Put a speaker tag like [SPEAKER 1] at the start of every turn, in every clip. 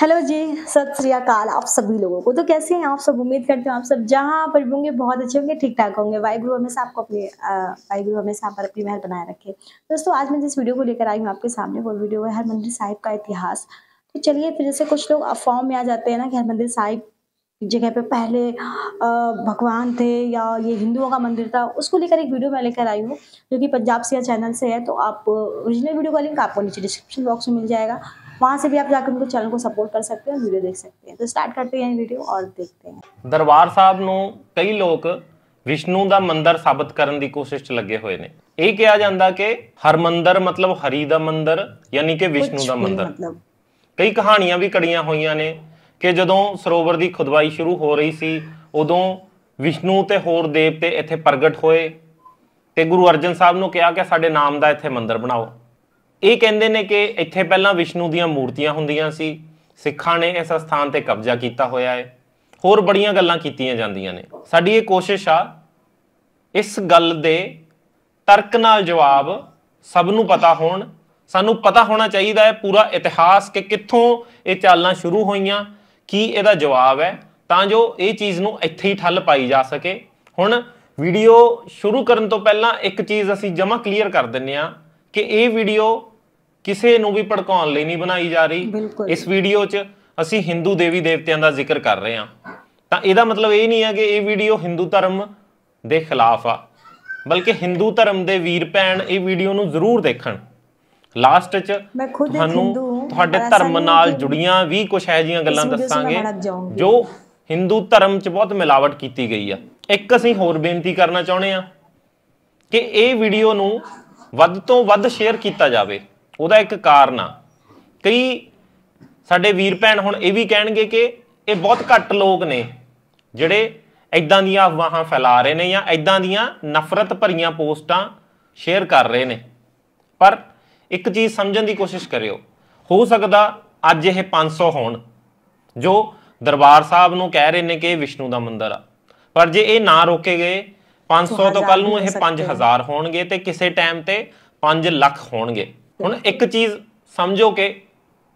[SPEAKER 1] hello जी सत श्री अकाल आप सभी लोगों को तो कैसे हैं आप सब उम्मीद करते हो आप सब जहाँ पर भी होंगे बहुत अच्छे होंगे ठीक ठाक होंगे गुरु हमेशा आपको अपने गुरु हमेशा आप पर अपनी मेहर बनाए रखे दोस्तों आज मैं जिस वीडियो को लेकर आई हूँ आपके सामने वो वीडियो है हरमंदिर साहिब का इतिहास तो चलिए फिर जैसे कुछ लोग अफवाह में आ जाते हैं ना कि हरमंदिर साहिब जगह पे पहले भगवान थे या ये हिंदुओं का मंदिर था उसको लेकर एक वीडियो मैं लेकर आई हूँ जो कि पंजाब सिया चैनल से है तो आप ओरिजिनल वीडियो का लिंक आपको नीचे डिस्क्रिप्शन बॉक्स में मिल जाएगा वहाँ से भी आप जाकर उनको चैनल को सपोर्ट कर सकते हैं वीडियो देख सकते हैं तो स्टार्ट करते हैं वीडियो और देखते हैं
[SPEAKER 2] दरबार साहब ਨੂੰ ਕਈ ਲੋਕ ਵਿਸ਼ਨੂੰ ਦਾ ਮੰਦਿਰ ਸਾਬਤ ਕਰਨ ਦੀ ਕੋਸ਼ਿਸ਼ 'ਚ ਲੱਗੇ ਹੋਏ ਨੇ ਇਹ ਕਿਹਾ ਜਾਂਦਾ ਕਿ ਹਰ ਮੰਦਿਰ ਮਤਲਬ ਹਰੀ ਦਾ ਮੰਦਿਰ ਯਾਨੀ ਕਿ ਵਿਸ਼ਨੂੰ ਦਾ ਮੰਦਿਰ ਮਤਲਬ ਕਈ ਕਹਾਣੀਆਂ ਵੀ ਕੜੀਆਂ ਹੋਈਆਂ ਨੇ ਕਿ ਜਦੋਂ ਸਰੋਵਰ ਦੀ ਖੁਦਵਾਈ ਸ਼ੁਰੂ ਹੋ ਰਹੀ ਸੀ ਉਦੋਂ ਵਿਸ਼ਨੂੰ ਤੇ ਹੋਰ ਦੇਵਤੇ ਇੱਥੇ ਪ੍ਰਗਟ ਹੋਏ ਤੇ ਗੁਰੂ ਅਰਜਨ ਸਾਹਿਬ ਨੂੰ ਕਿਹਾ ਕਿ ਸਾਡੇ ਨਾਮ ਦਾ ਇੱਥੇ ਮੰਦਿਰ ਬਣਾਓ ਇਹ ਕਹਿੰਦੇ ਨੇ ਕਿ ਇੱਥੇ ਪਹਿਲਾਂ ਵਿਸ਼ਨੂੰ ਦੀਆਂ ਮੂਰਤੀਆਂ ਹੁੰਦੀਆਂ ਸੀ ਸਿੱਖਾਂ ਨੇ ਇਸ ਸਥਾਨ ਤੇ ਕਬਜ਼ਾ ਕੀਤਾ ਹੋਇਆ ਹੈ ਹੋਰ ਬੜੀਆਂ ਗੱਲਾਂ ਕੀਤੀਆਂ ਜਾਂਦੀਆਂ ਨੇ ਸਾਡੀ ਇਹ ਕੋਸ਼ਿਸ਼ ਆ ਇਸ ਗੱਲ ਦੇ ਤਰਕ ਨਾਲ ਜਵਾਬ ਸਭ ਨੂੰ ਪਤਾ ਹੋਣ ਸਾਨੂੰ ਪਤਾ ਹੋਣਾ ਚਾਹੀਦਾ ਹੈ ਪੂਰਾ ਇਤਿਹਾਸ ਕਿ ਕਿੱਥੋਂ ਇਹ ਚਾਲਾਂ ਸ਼ੁਰੂ ਹੋਈਆਂ ਕੀ ਇਹਦਾ ਜਵਾਬ ਹੈ ਤਾਂ ਜੋ ਇਹ ਚੀਜ਼ ਨੂੰ ਇੱਥੇ ਹੀ ਠੱਲ ਪਾਈ ਜਾ ਸਕੇ ਹੁਣ ਵੀਡੀਓ ਸ਼ੁਰੂ ਕਰਨ ਤੋਂ ਪਹਿਲਾਂ ਇੱਕ ਚੀਜ਼ ਅਸੀਂ ਜਮਾ ਕਲੀਅਰ ਕਰ ਦਿੰਨੇ ਆ ਕਿ ਇਹ ਵੀਡੀਓ ਕਿਸੇ ਨੂੰ ਵੀ ਭੜਕਾਉਣ ਲਈ ਨਹੀਂ ਬਣਾਈ ਜਾ ਰਹੀ ਇਸ ਵੀਡੀਓ 'ਚ ਅਸੀਂ Hindu ਦੇਵੀ ਦੇਵਤਿਆਂ ਦਾ ਜ਼ਿਕਰ ਕਰ ਰਹੇ ਹਾਂ ਤਾਂ ਇਹਦਾ ਮਤਲਬ ਇਹ ਨਹੀਂ ਹੈ ਕਿ ਇਹ ਵੀਡੀਓ Hindu ਧਰਮ ਦੇ ਖਿਲਾਫ ਆ ਬਲਕਿ Hindu ਧਰਮ ਦੇ ਵੀਰ ਭੈਣ ਇਹ ਵੀਡੀਓ ਨੂੰ ਜ਼ਰੂਰ ਦੇਖਣ ਲਾਸਟ 'ਚ ਤੁਹਾਨੂੰ ਤੁਹਾਡੇ ਧਰਮ ਨਾਲ ਜੁੜੀਆਂ ਵੀ ਕੁਝ ਐ ਜੀਆਂ ਗੱਲਾਂ ਦੱਸਾਂਗੇ ਜੋ Hindu ਧਰਮ 'ਚ ਬਹੁਤ ਮਿਲਾਵਟ ਕੀਤੀ ਗਈ ਆ ਇੱਕ ਅਸੀਂ ਹੋਰ ਬੇਨਤੀ ਕਰਨਾ ਚਾਹੁੰਦੇ ਆ ਕਿ ਇਹ ਵੀਡੀਓ ਨੂੰ ਵੱਧ ਤੋਂ ਵੱਧ ਸ਼ੇਅਰ ਕੀਤਾ ਜਾਵੇ ਉਹਦਾ ਇੱਕ ਕਾਰਨ ਆ ਕਈ ਸਾਡੇ ਵੀਰ ਭੈਣ ਹੁਣ ਇਹ ਵੀ ਕਹਿਣਗੇ ਕਿ ਇਹ ਬਹੁਤ ਘੱਟ ਲੋਕ ਨੇ ਜਿਹੜੇ ਐਦਾਂ ਦੀਆਂ ਅਫਵਾਹਾਂ ਫੈਲਾ ਰਹੇ ਨੇ ਜਾਂ ਐਦਾਂ ਦੀਆਂ ਨਫ਼ਰਤ ਭਰੀਆਂ ਪੋਸਟਾਂ ਸ਼ੇਅਰ ਕਰ ਰਹੇ ਨੇ ਪਰ ਇੱਕ ਚੀਜ਼ ਸਮਝਣ ਦੀ ਕੋਸ਼ਿਸ਼ ਕਰਿਓ ਹੋ ਸਕਦਾ ਅੱਜ ਇਹ 500 ਹੋਣ ਜੋ ਦਰਬਾਰ ਸਾਹਿਬ ਨੂੰ ਕਹਿ ਰਹੇ ਨੇ ਕਿ ਇਹ ਵਿਸ਼ਨੂੰ ਦਾ ਮੰਦਿਰ ਆ ਪਰ ਜੇ ਇਹ ਨਾ ਰੋਕੇ ਗਏ 500 ਤੋਂ ਕੱਲ ਨੂੰ ਇਹ 5000 ਹੋਣਗੇ ਤੇ ਕਿਸੇ ਟਾਈਮ ਤੇ 5 ਲੱਖ ਹੋਣਗੇ ਹੁਣ ਇੱਕ ਚੀਜ਼ ਸਮਝੋ ਕਿ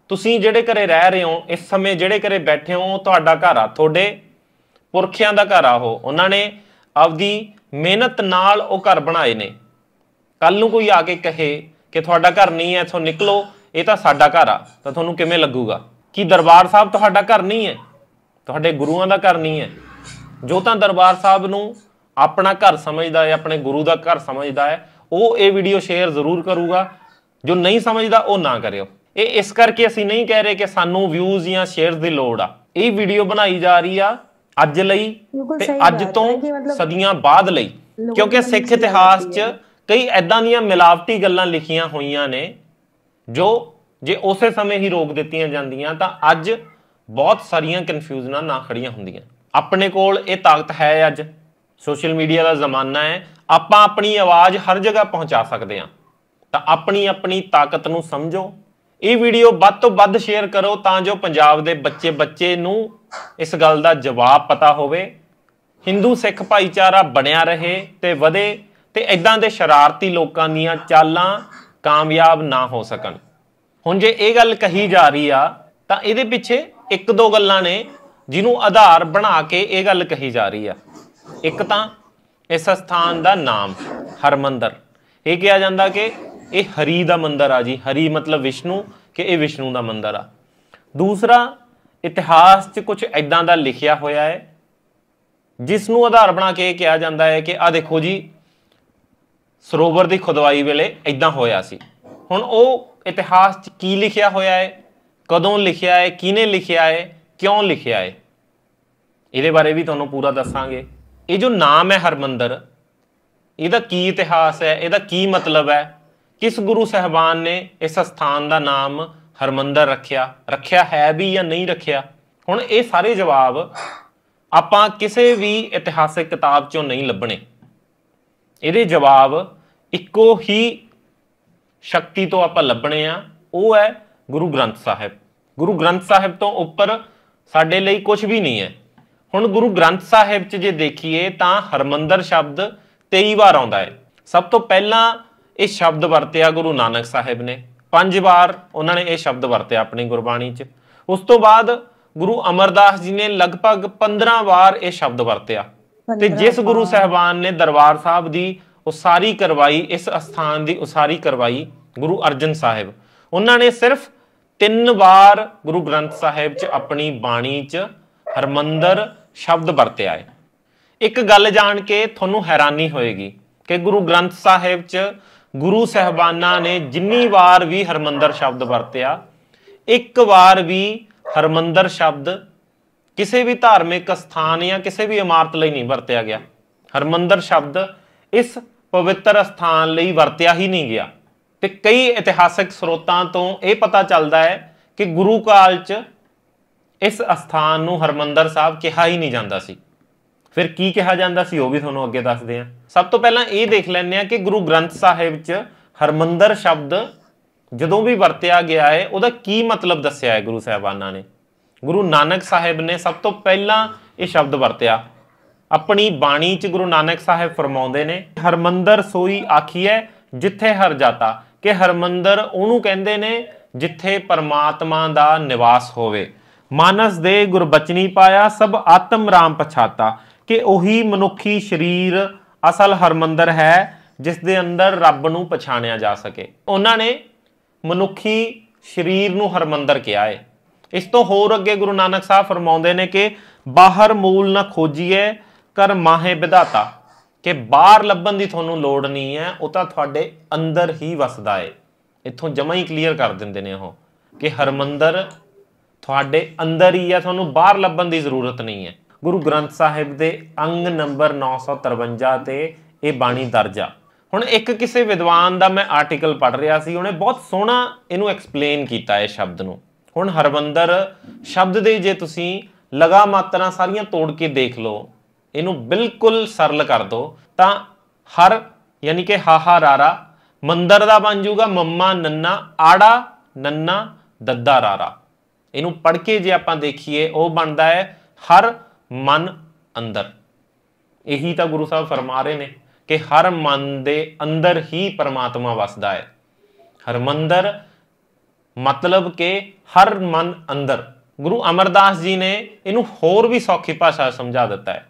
[SPEAKER 2] ਤੁਸੀਂ ਜਿਹੜੇ ਘਰੇ ਰਹਿ ਰਹੇ ਹੋ ਇਸ ਸਮੇਂ ਜਿਹੜੇ ਘਰੇ ਬੈਠੇ ਹੋ ਤੁਹਾਡਾ ਘਰ ਆ ਤੁਹਾਡੇ ਪੁਰਖਿਆਂ ਦਾ ਘਰ ਆ ਉਹ ਉਹਨਾਂ ਨੇ ਆਪਦੀ ਮਿਹਨਤ ਨਾਲ ਉਹ ਘਰ ਬਣਾਏ ਨੇ ਕੱਲ ਨੂੰ ਕੋਈ ਆ ਕੇ ਕਹੇ ਕਿ ਤੁਹਾਡਾ ਘਰ ਨਹੀਂ ਹੈ ਇਥੋਂ ਨਿਕਲੋ ਇਹ ਤਾਂ ਸਾਡਾ ਘਰ ਆ ਤਾਂ ਤੁਹਾਨੂੰ ਕਿਵੇਂ ਲੱਗੂਗਾ ਕੀ ਦਰਬਾਰ ਸਾਹਿਬ ਤੁਹਾਡਾ ਘਰ ਨਹੀਂ ਹੈ ਤੁਹਾਡੇ ਗੁਰੂਆਂ ਦਾ ਘਰ ਨਹੀਂ ਹੈ ਜੋ ਤਾਂ ਦਰਬਾਰ ਸਾਹਿਬ ਨੂੰ ਆਪਣਾ ਘਰ ਸਮਝਦਾ ਹੈ ਆਪਣੇ ਗੁਰੂ ਦਾ ਘਰ ਸਮਝਦਾ ਹੈ ਉਹ ਇਹ ਵੀਡੀਓ ਸ਼ੇਅਰ ਜ਼ਰੂਰ ਕਰੂਗਾ ਜੋ ਨਹੀਂ ਸਮਝਦਾ ਉਹ ਨਾ ਕਰਿਓ ਇਹ ਇਸ ਕਰਕੇ ਅਸੀਂ ਨਹੀਂ ਕਹਿ ਰਹੇ ਕਿ ਸਾਨੂੰ ਵਿਊਜ਼ ਜਾਂ ਸ਼ੇਅਰਸ ਦੀ ਲੋੜ ਆ ਇਹ ਵੀਡੀਓ ਬਣਾਈ ਜਾ ਰਹੀ ਆ ਅੱਜ ਲਈ ਤੇ ਅੱਜ ਤੋਂ ਸਦੀਆਂ ਬਾਅਦ ਲਈ ਕਿਉਂਕਿ ਸਿੱਖ ਇਤਿਹਾਸ 'ਚ ਕਈ ਐਦਾਂ ਦੀਆਂ ਮਿਲਾਵਟੀ ਗੱਲਾਂ ਲਿਖੀਆਂ ਹੋਈਆਂ ਨੇ ਜੋ ਜੇ ਉਸੇ ਸਮੇਂ ਹੀ ਰੋਕ ਦਿੱਤੀਆਂ ਜਾਂਦੀਆਂ ਤਾਂ ਅੱਜ ਬਹੁਤ ਸਾਰੀਆਂ ਕਨਫਿਊਜ਼ਨਾਂ ਨਾ ਖੜੀਆਂ ਹੁੰਦੀਆਂ ਆਪਣੇ ਕੋਲ ਇਹ ਤਾਕਤ ਹੈ ਅੱਜ ਸੋਸ਼ਲ ਮੀਡੀਆ ਦਾ ਜ਼ਮਾਨਾ ਹੈ ਆਪਾਂ ਆਪਣੀ ਆਵਾਜ਼ ਹਰ ਜਗ੍ਹਾ ਪਹੁੰਚਾ ਸਕਦੇ ਹਾਂ ਤਾਂ ਆਪਣੀ ਆਪਣੀ ਤਾਕਤ ਨੂੰ ਸਮਝੋ ਇਹ ਵੀਡੀਓ ਵੱਧ ਤੋਂ ਵੱਧ ਸ਼ੇਅਰ ਕਰੋ ਤਾਂ ਜੋ ਪੰਜਾਬ ਦੇ ਬੱਚੇ ਬੱਚੇ ਨੂੰ ਇਸ ਗੱਲ ਦਾ ਜਵਾਬ ਪਤਾ ਹੋਵੇ Hindu ਸਿੱਖ ਭਾਈਚਾਰਾ ਬਣਿਆ ਰਹੇ ਤੇ ਵਧੇ ਤੇ ਇਦਾਂ ਦੇ ਸ਼ਰਾਰਤੀ ਲੋਕਾਂ ਦੀਆਂ ਚਾਲਾਂ ਕਾਮਯਾਬ ਨਾ ਹੋ ਸਕਣ ਹੁਣ ਜੇ ਇਹ ਗੱਲ ਕਹੀ ਜਾ ਰਹੀ ਆ ਤਾਂ ਇਹਦੇ ਪਿੱਛੇ ਇੱਕ ਦੋ ਗੱਲਾਂ ਨੇ ਜਿਹਨੂੰ ਆਧਾਰ ਬਣਾ ਕੇ ਇਹ ਗੱਲ ਕਹੀ ਜਾ ਰਹੀ ਆ ਇੱਕ ਤਾਂ ਇਸ ਸਥਾਨ ਦਾ ਨਾਮ ਹਰਮੰਦਰ ਇਹ ਕਿਹਾ ਜਾਂਦਾ ਕਿ ਇਹ ਹਰੀ ਦਾ ਮੰਦਰ ਆ ਜੀ ਹਰੀ ਮਤਲਬ ਵਿਸ਼ਨੂੰ ਕਿ ਇਹ ਵਿਸ਼ਨੂੰ ਦਾ ਮੰਦਰ ਆ ਦੂਸਰਾ ਇਤਿਹਾਸ 'ਚ ਕੁਝ ਐਦਾਂ ਦਾ ਲਿਖਿਆ ਹੋਇਆ ਹੈ ਜਿਸ ਨੂੰ ਆਧਾਰ ਬਣਾ ਕੇ ਕਿਹਾ ਜਾਂਦਾ ਹੈ ਕਿ ਆ ਦੇਖੋ ਜੀ ਸਰੋਵਰ ਦੀ ਖੁਦਵਾਈ ਵੇਲੇ ਐਦਾਂ ਹੋਇਆ ਸੀ ਹੁਣ ਉਹ ਇਤਿਹਾਸ 'ਚ ਕੀ ਲਿਖਿਆ ਹੋਇਆ ਹੈ ਕਦੋਂ ਲਿਖਿਆ ਹੈ ਕਿਨੇ ਲਿਖਿਆ ਹੈ ਕਿਉਂ ਲਿਖਿਆ ਹੈ ਇਹਦੇ ਬਾਰੇ ਵੀ ਤੁਹਾਨੂੰ ਪੂਰਾ ਦੱਸਾਂਗੇ ਇਹ ਜੋ ਨਾਮ ਹੈ ਹਰਮੰਦਰ ਇਹਦਾ ਕੀ ਇਤਿਹਾਸ ਹੈ ਇਹਦਾ ਕੀ ਮਤਲਬ ਹੈ ਕਿਸ ਗੁਰੂ ਸਹਿਬਾਨ ਨੇ ਇਸ ਸਥਾਨ ਦਾ ਨਾਮ ਹਰਮੰਦਰ ਰੱਖਿਆ ਰੱਖਿਆ ਹੈ ਵੀ ਜਾਂ ਨਹੀਂ ਰੱਖਿਆ ਹੁਣ ਇਹ ਸਾਰੇ ਜਵਾਬ ਆਪਾਂ ਕਿਸੇ ਵੀ ਇਤਿਹਾਸਿਕ ਕਿਤਾਬ ਚੋਂ ਨਹੀਂ ਲੱਭਣੇ ਇਹਦੇ ਜਵਾਬ ਇੱਕੋ ਹੀ ਸ਼ਕਤੀ ਤੋਂ ਆਪਾਂ ਲੱਭਣੇ ਆ ਉਹ ਹੈ ਗੁਰੂ ਗ੍ਰੰਥ ਸਾਹਿਬ ਗੁਰੂ ਗ੍ਰੰਥ ਸਾਹਿਬ ਤੋਂ ਉੱਪਰ ਸਾਡੇ ਲਈ ਕੁਝ ਵੀ ਨਹੀਂ ਹੈ ਹੁਣ ਗੁਰੂ ਗ੍ਰੰਥ ਸਾਹਿਬ 'ਚ ਜੇ ਦੇਖੀਏ ਤਾਂ ਹਰਮੰਦਰ ਸ਼ਬਦ 23 ਵਾਰ ਆਉਂਦਾ ਹੈ ਸਭ ਤੋਂ ਪਹਿਲਾਂ ਇਹ ਸ਼ਬਦ ਵਰਤਿਆ ਗੁਰੂ ਨਾਨਕ ਸਾਹਿਬ ਨੇ ਪੰਜ ਵਾਰ ਉਹਨਾਂ ਨੇ ਇਹ ਸ਼ਬਦ ਵਰਤਿਆ ਆਪਣੀ ਗੁਰਬਾਣੀ 'ਚ ਉਸ ਤੋਂ ਬਾਅਦ ਗੁਰੂ ਅਮਰਦਾਸ ਜੀ ਨੇ ਲਗਭਗ 15 ਵਾਰ ਇਹ ਸ਼ਬਦ ਵਰਤਿਆ ਤੇ ਜਿਸ ਗੁਰੂ ਸਹਿਬਾਨ ਨੇ ਦਰਬਾਰ ਸਾਹਿਬ ਦੀ ਉਸਾਰੀ ਕਰਵਾਈ ਇਸ ਅਸਥਾਨ ਦੀ ਉਸਾਰੀ ਕਰਵਾਈ ਗੁਰੂ ਅਰਜਨ ਸਾਹਿਬ ਉਹਨਾਂ ਨੇ ਸਿਰਫ ਤਿੰਨ ਵਾਰ ਗੁਰੂ ਗ੍ਰੰਥ ਸਾਹਿਬ 'ਚ ਆਪਣੀ ਬਾਣੀ 'ਚ ਹਰਮੰਦਰ ਸ਼ਬਦ ਵਰਤਿਆ ਹੈ ਇੱਕ ਗੱਲ ਜਾਣ ਕੇ ਤੁਹਾਨੂੰ ਹੈਰਾਨੀ ਹੋਏਗੀ ਕਿ ਗੁਰੂ ਗ੍ਰੰਥ ਸਾਹਿਬ 'ਚ ਗੁਰੂ ਸਹਿਬਾਨਾਂ ਨੇ ਜਿੰਨੀ ਵਾਰ ਵੀ ਹਰਮੰਦਰ ਸ਼ਬਦ ਵਰਤਿਆ ਇੱਕ ਵਾਰ ਵੀ ਹਰਮੰਦਰ ਸ਼ਬਦ ਕਿਸੇ ਵੀ ਧਾਰਮਿਕ ਸਥਾਨ ਜਾਂ ਕਿਸੇ ਵੀ ਇਮਾਰਤ ਲਈ ਨਹੀਂ ਵਰਤਿਆ ਗਿਆ ਹਰਮੰਦਰ ਸ਼ਬਦ ਇਸ ਪਵਿੱਤਰ ਸਥਾਨ ਲਈ ਵਰਤਿਆ ਹੀ ਨਹੀਂ ਗਿਆ ਤੇ ਕਈ ਇਤਿਹਾਸਿਕ ਸਰੋਤਾਂ ਤੋਂ ਇਹ ਪਤਾ ਚੱਲਦਾ ਹੈ ਕਿ ਗੁਰੂ ਕਾਲ 'ਚ ਇਸ ਸਥਾਨ ਨੂੰ ਹਰਮੰਦਰ ਸਾਹਿਬ ਕਿਹਾ ਹੀ ਨਹੀਂ ਜਾਂਦਾ ਸੀ ਫਿਰ ਕੀ ਕਿਹਾ ਜਾਂਦਾ ਸੀ ਉਹ ਵੀ ਤੁਹਾਨੂੰ ਅੱਗੇ ਦੱਸਦੇ ਆ ਸਭ ਤੋਂ ਪਹਿਲਾਂ ਇਹ ਦੇਖ ਲੈਣੇ ਆ ਕਿ ਗੁਰੂ ਗ੍ਰੰਥ ਸਾਹਿਬ 'ਚ ਹਰਮੰਦਰ ਸ਼ਬਦ ਜਦੋਂ ਵੀ ਵਰਤਿਆ ਗਿਆ ਹੈ ਉਹਦਾ ਕੀ ਮਤਲਬ ਦੱਸਿਆ ਹੈ ਗੁਰੂ ਸਾਹਿਬਾਨਾਂ ਨੇ ਗੁਰੂ ਨਾਨਕ ਸਾਹਿਬ ਨੇ ਸਭ ਤੋਂ ਪਹਿਲਾਂ ਇਹ ਸ਼ਬਦ ਵਰਤਿਆ ਆਪਣੀ ਬਾਣੀ 'ਚ ਗੁਰੂ ਨਾਨਕ ਸਾਹਿਬ ਫਰਮਾਉਂਦੇ ਨੇ ਹਰਮੰਦਰ ਸੋਈ ਆਖੀਐ ਜਿੱਥੇ ਹਰ ਜਾਤਾ ਕਿ ਹਰਮੰਦਰ ਉਹਨੂੰ ਕਹਿੰਦੇ ਨੇ ਜਿੱਥੇ ਪਰਮਾਤਮਾ ਦਾ ਨਿਵਾਸ ਹੋਵੇ ਮਾਨਸ ਦੇ ਗੁਰਬਚਨੀ ਪਾਇਆ ਸਭ ਆਤਮ ਰਾਮ ਪਛਾਤਾ ਕਿ ਉਹੀ ਮਨੁੱਖੀ ਸਰੀਰ ਅਸਲ ਹਰਮੰਦਰ ਹੈ ਜਿਸ ਦੇ ਅੰਦਰ ਰੱਬ ਨੂੰ ਪਛਾਣਿਆ ਜਾ ਸਕੇ ਉਹਨਾਂ ਨੇ ਮਨੁੱਖੀ ਸਰੀਰ ਨੂੰ ਹਰਮੰਦਰ ਕਿਹਾ ਹੈ ਇਸ ਤੋਂ ਹੋਰ ਅੱਗੇ ਗੁਰੂ ਨਾਨਕ ਸਾਹਿਬ ਫਰਮਾਉਂਦੇ ਨੇ ਕਿ ਬਾਹਰ ਮੂਲ ਨਾ ਖੋਜੀਏ ਕਰ ਮਾਹੇ ਵਿਧਾਤਾ ਕਿ ਬਾਹਰ ਲੱਭਣ ਦੀ ਤੁਹਾਨੂੰ ਲੋੜ ਨਹੀਂ ਹੈ ਉਹ ਤਾਂ ਤੁਹਾਡੇ ਅੰਦਰ ਹੀ ਵਸਦਾ ਹੈ ਇੱਥੋਂ ਜਮਾ ਹੀ ਕਲੀਅਰ ਕਰ ਦਿੰਦੇ ਨੇ ਉਹ ਕਿ ਹਰਮੰਦਰ ਤੁਹਾਡੇ ਅੰਦਰ ਹੀ ਹੈ ਤੁਹਾਨੂੰ ਬਾਹਰ ਲੱਭਣ ਦੀ ਜ਼ਰੂਰਤ ਨਹੀਂ ਹੈ ਗੁਰੂ ਗ੍ਰੰਥ ਸਾਹਿਬ ਦੇ ਅੰਗ ਨੰਬਰ 953 ਤੇ ਇਹ ਬਾਣੀ ਦਰਜ ਆ ਹੁਣ ਇੱਕ ਕਿਸੇ ਵਿਦਵਾਨ ਦਾ ਮੈਂ ਆਰਟੀਕਲ ਪੜ ਰਿਹਾ ਸੀ ਉਹਨੇ ਬਹੁਤ ਸੋਹਣਾ ਇਹਨੂੰ ਐਕਸਪਲੇਨ ਕੀਤਾ ਹੈ ਸ਼ਬਦ ਨੂੰ ਹੁਣ ਹਰਵੰਦਰ ਸ਼ਬਦ ਦੇ ਜੇ ਤੁਸੀਂ ਲਗਾ ਮਾਤਰਾ ਸਾਰੀਆਂ ਤੋੜ ਕੇ ਦੇਖ ਲਓ ਇਹਨੂੰ ਬਿਲਕੁਲ ਸਰਲ ਕਰ ਦੋ ਤਾਂ ਹਰ ਯਾਨੀ ਕਿ ਹਾ ਹਾ ਰਾਰਾ ਮੰਦਰ ਦਾ ਬਣ ਜਾਊਗਾ ਮੰਮਾ ਨੰਨਾ ਆੜਾ ਨੰਨਾ ਦੱਦਾ ਰਾਰਾ ਇਹਨੂੰ ਪੜ ਕੇ ਜੇ ਆਪਾਂ ਦੇਖੀਏ ਉਹ ਬਣਦਾ ਹੈ ਹਰ ਮਨ ਅੰਦਰ ਇਹੀ ਤਾਂ ਗੁਰੂ ਸਾਹਿਬ ਫਰਮਾ ਰਹੇ ਨੇ ਕਿ ਹਰ ਮਨ ਦੇ ਅੰਦਰ ਹੀ ਪਰਮਾਤਮਾ ਵਸਦਾ ਹੈ ਹਰ ਮੰਦਰ ਮਤਲਬ ਕਿ ਹਰ ਮਨ ਅੰਦਰ ਗੁਰੂ ਅਮਰਦਾਸ ਜੀ ਨੇ ਇਹਨੂੰ ਹੋਰ ਵੀ ਸੌਖੀ ਭਾਸ਼ਾ ਸਮਝਾ ਦਿੱਤਾ ਹੈ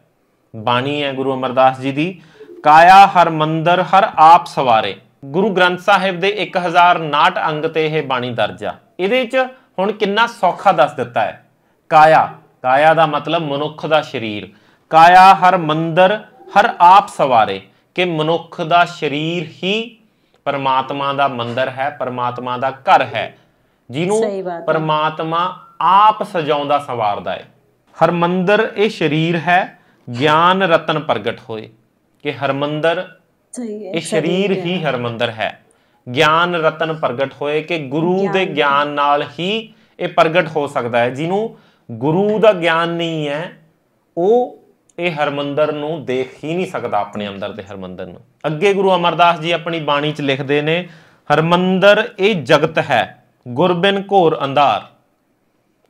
[SPEAKER 2] ਬਾਣੀ ਹੈ ਗੁਰੂ ਅਮਰਦਾਸ ਜੀ ਦੀ ਕਾਇਆ ਹਰ ਮੰਦਰ ਹਰ ਆਪ ਸਵਾਰੇ ਗੁਰੂ ਗ੍ਰੰਥ ਸਾਹਿਬ ਦੇ 1059 ਅੰਗ ਤੇ ਇਹ ਬਾਣੀ ਦਰਜ ਆ ਇਹਦੇ ਵਿੱਚ ਹੁਣ ਕਿੰਨਾ ਸੌਖਾ ਦੱਸ ਦਿੱਤਾ ਹੈ ਕਾਇਆ ਕਾਇਆ ਦਾ ਮਤਲਬ ਮਨੁੱਖ ਦਾ ਸਰੀਰ ਕਾਇਆ ਹਰ ਮੰਦਰ ਹਰ ਆਪ ਸਵਾਰੇ ਕਿ ਮਨੁੱਖ ਦਾ ਸਰੀਰ ਹੀ ਪਰਮਾਤਮਾ ਦਾ ਮੰਦਰ ਹੈ ਪਰਮਾਤਮਾ ਦਾ ਘਰ ਹੈ ਜਿਹਨੂੰ ਪਰਮਾਤਮਾ ਆਪ ਸਜਾਉਂਦਾ ਸਵਾਰਦਾ ਹੈ ਹਰ ਮੰਦਰ ਇਹ ਸਰੀਰ ਹੈ ਗਿਆਨ ਰਤਨ ਪ੍ਰਗਟ ਹੋਏ ਕਿ ਹਰ ਮੰਦਰ ਇਹ ਸਰੀਰ ਹੀ ਹਰ ਮੰਦਰ ਹੈ ਗਿਆਨ ਰਤਨ ਪ੍ਰਗਟ ਹੋਏ ਕਿ ਗੁਰੂ ਦੇ ਗਿਆਨ ਨਾਲ ਹੀ ਇਹ ਪ੍ਰਗਟ ਹੋ ਸਕਦਾ ਹੈ ਜਿਹਨੂੰ ਗੁਰੂ ਦਾ ਗਿਆਨ ਨਹੀਂ ਹੈ ਉਹ ਇਹ ਹਰਮੰਦਰ ਨੂੰ ਦੇਖ ਹੀ ਨਹੀਂ ਸਕਦਾ ਆਪਣੇ ਅੰਦਰ ਦੇ ਹਰਮੰਦਰ ਨੂੰ ਅੱਗੇ ਗੁਰੂ ਅਮਰਦਾਸ ਜੀ ਆਪਣੀ ਬਾਣੀ 'ਚ ਲਿਖਦੇ ਨੇ ਹਰਮੰਦਰ ਇਹ ਜਗਤ ਹੈ ਗੁਰਬਿਨ ਘੋਰ ਅੰਧਾਰ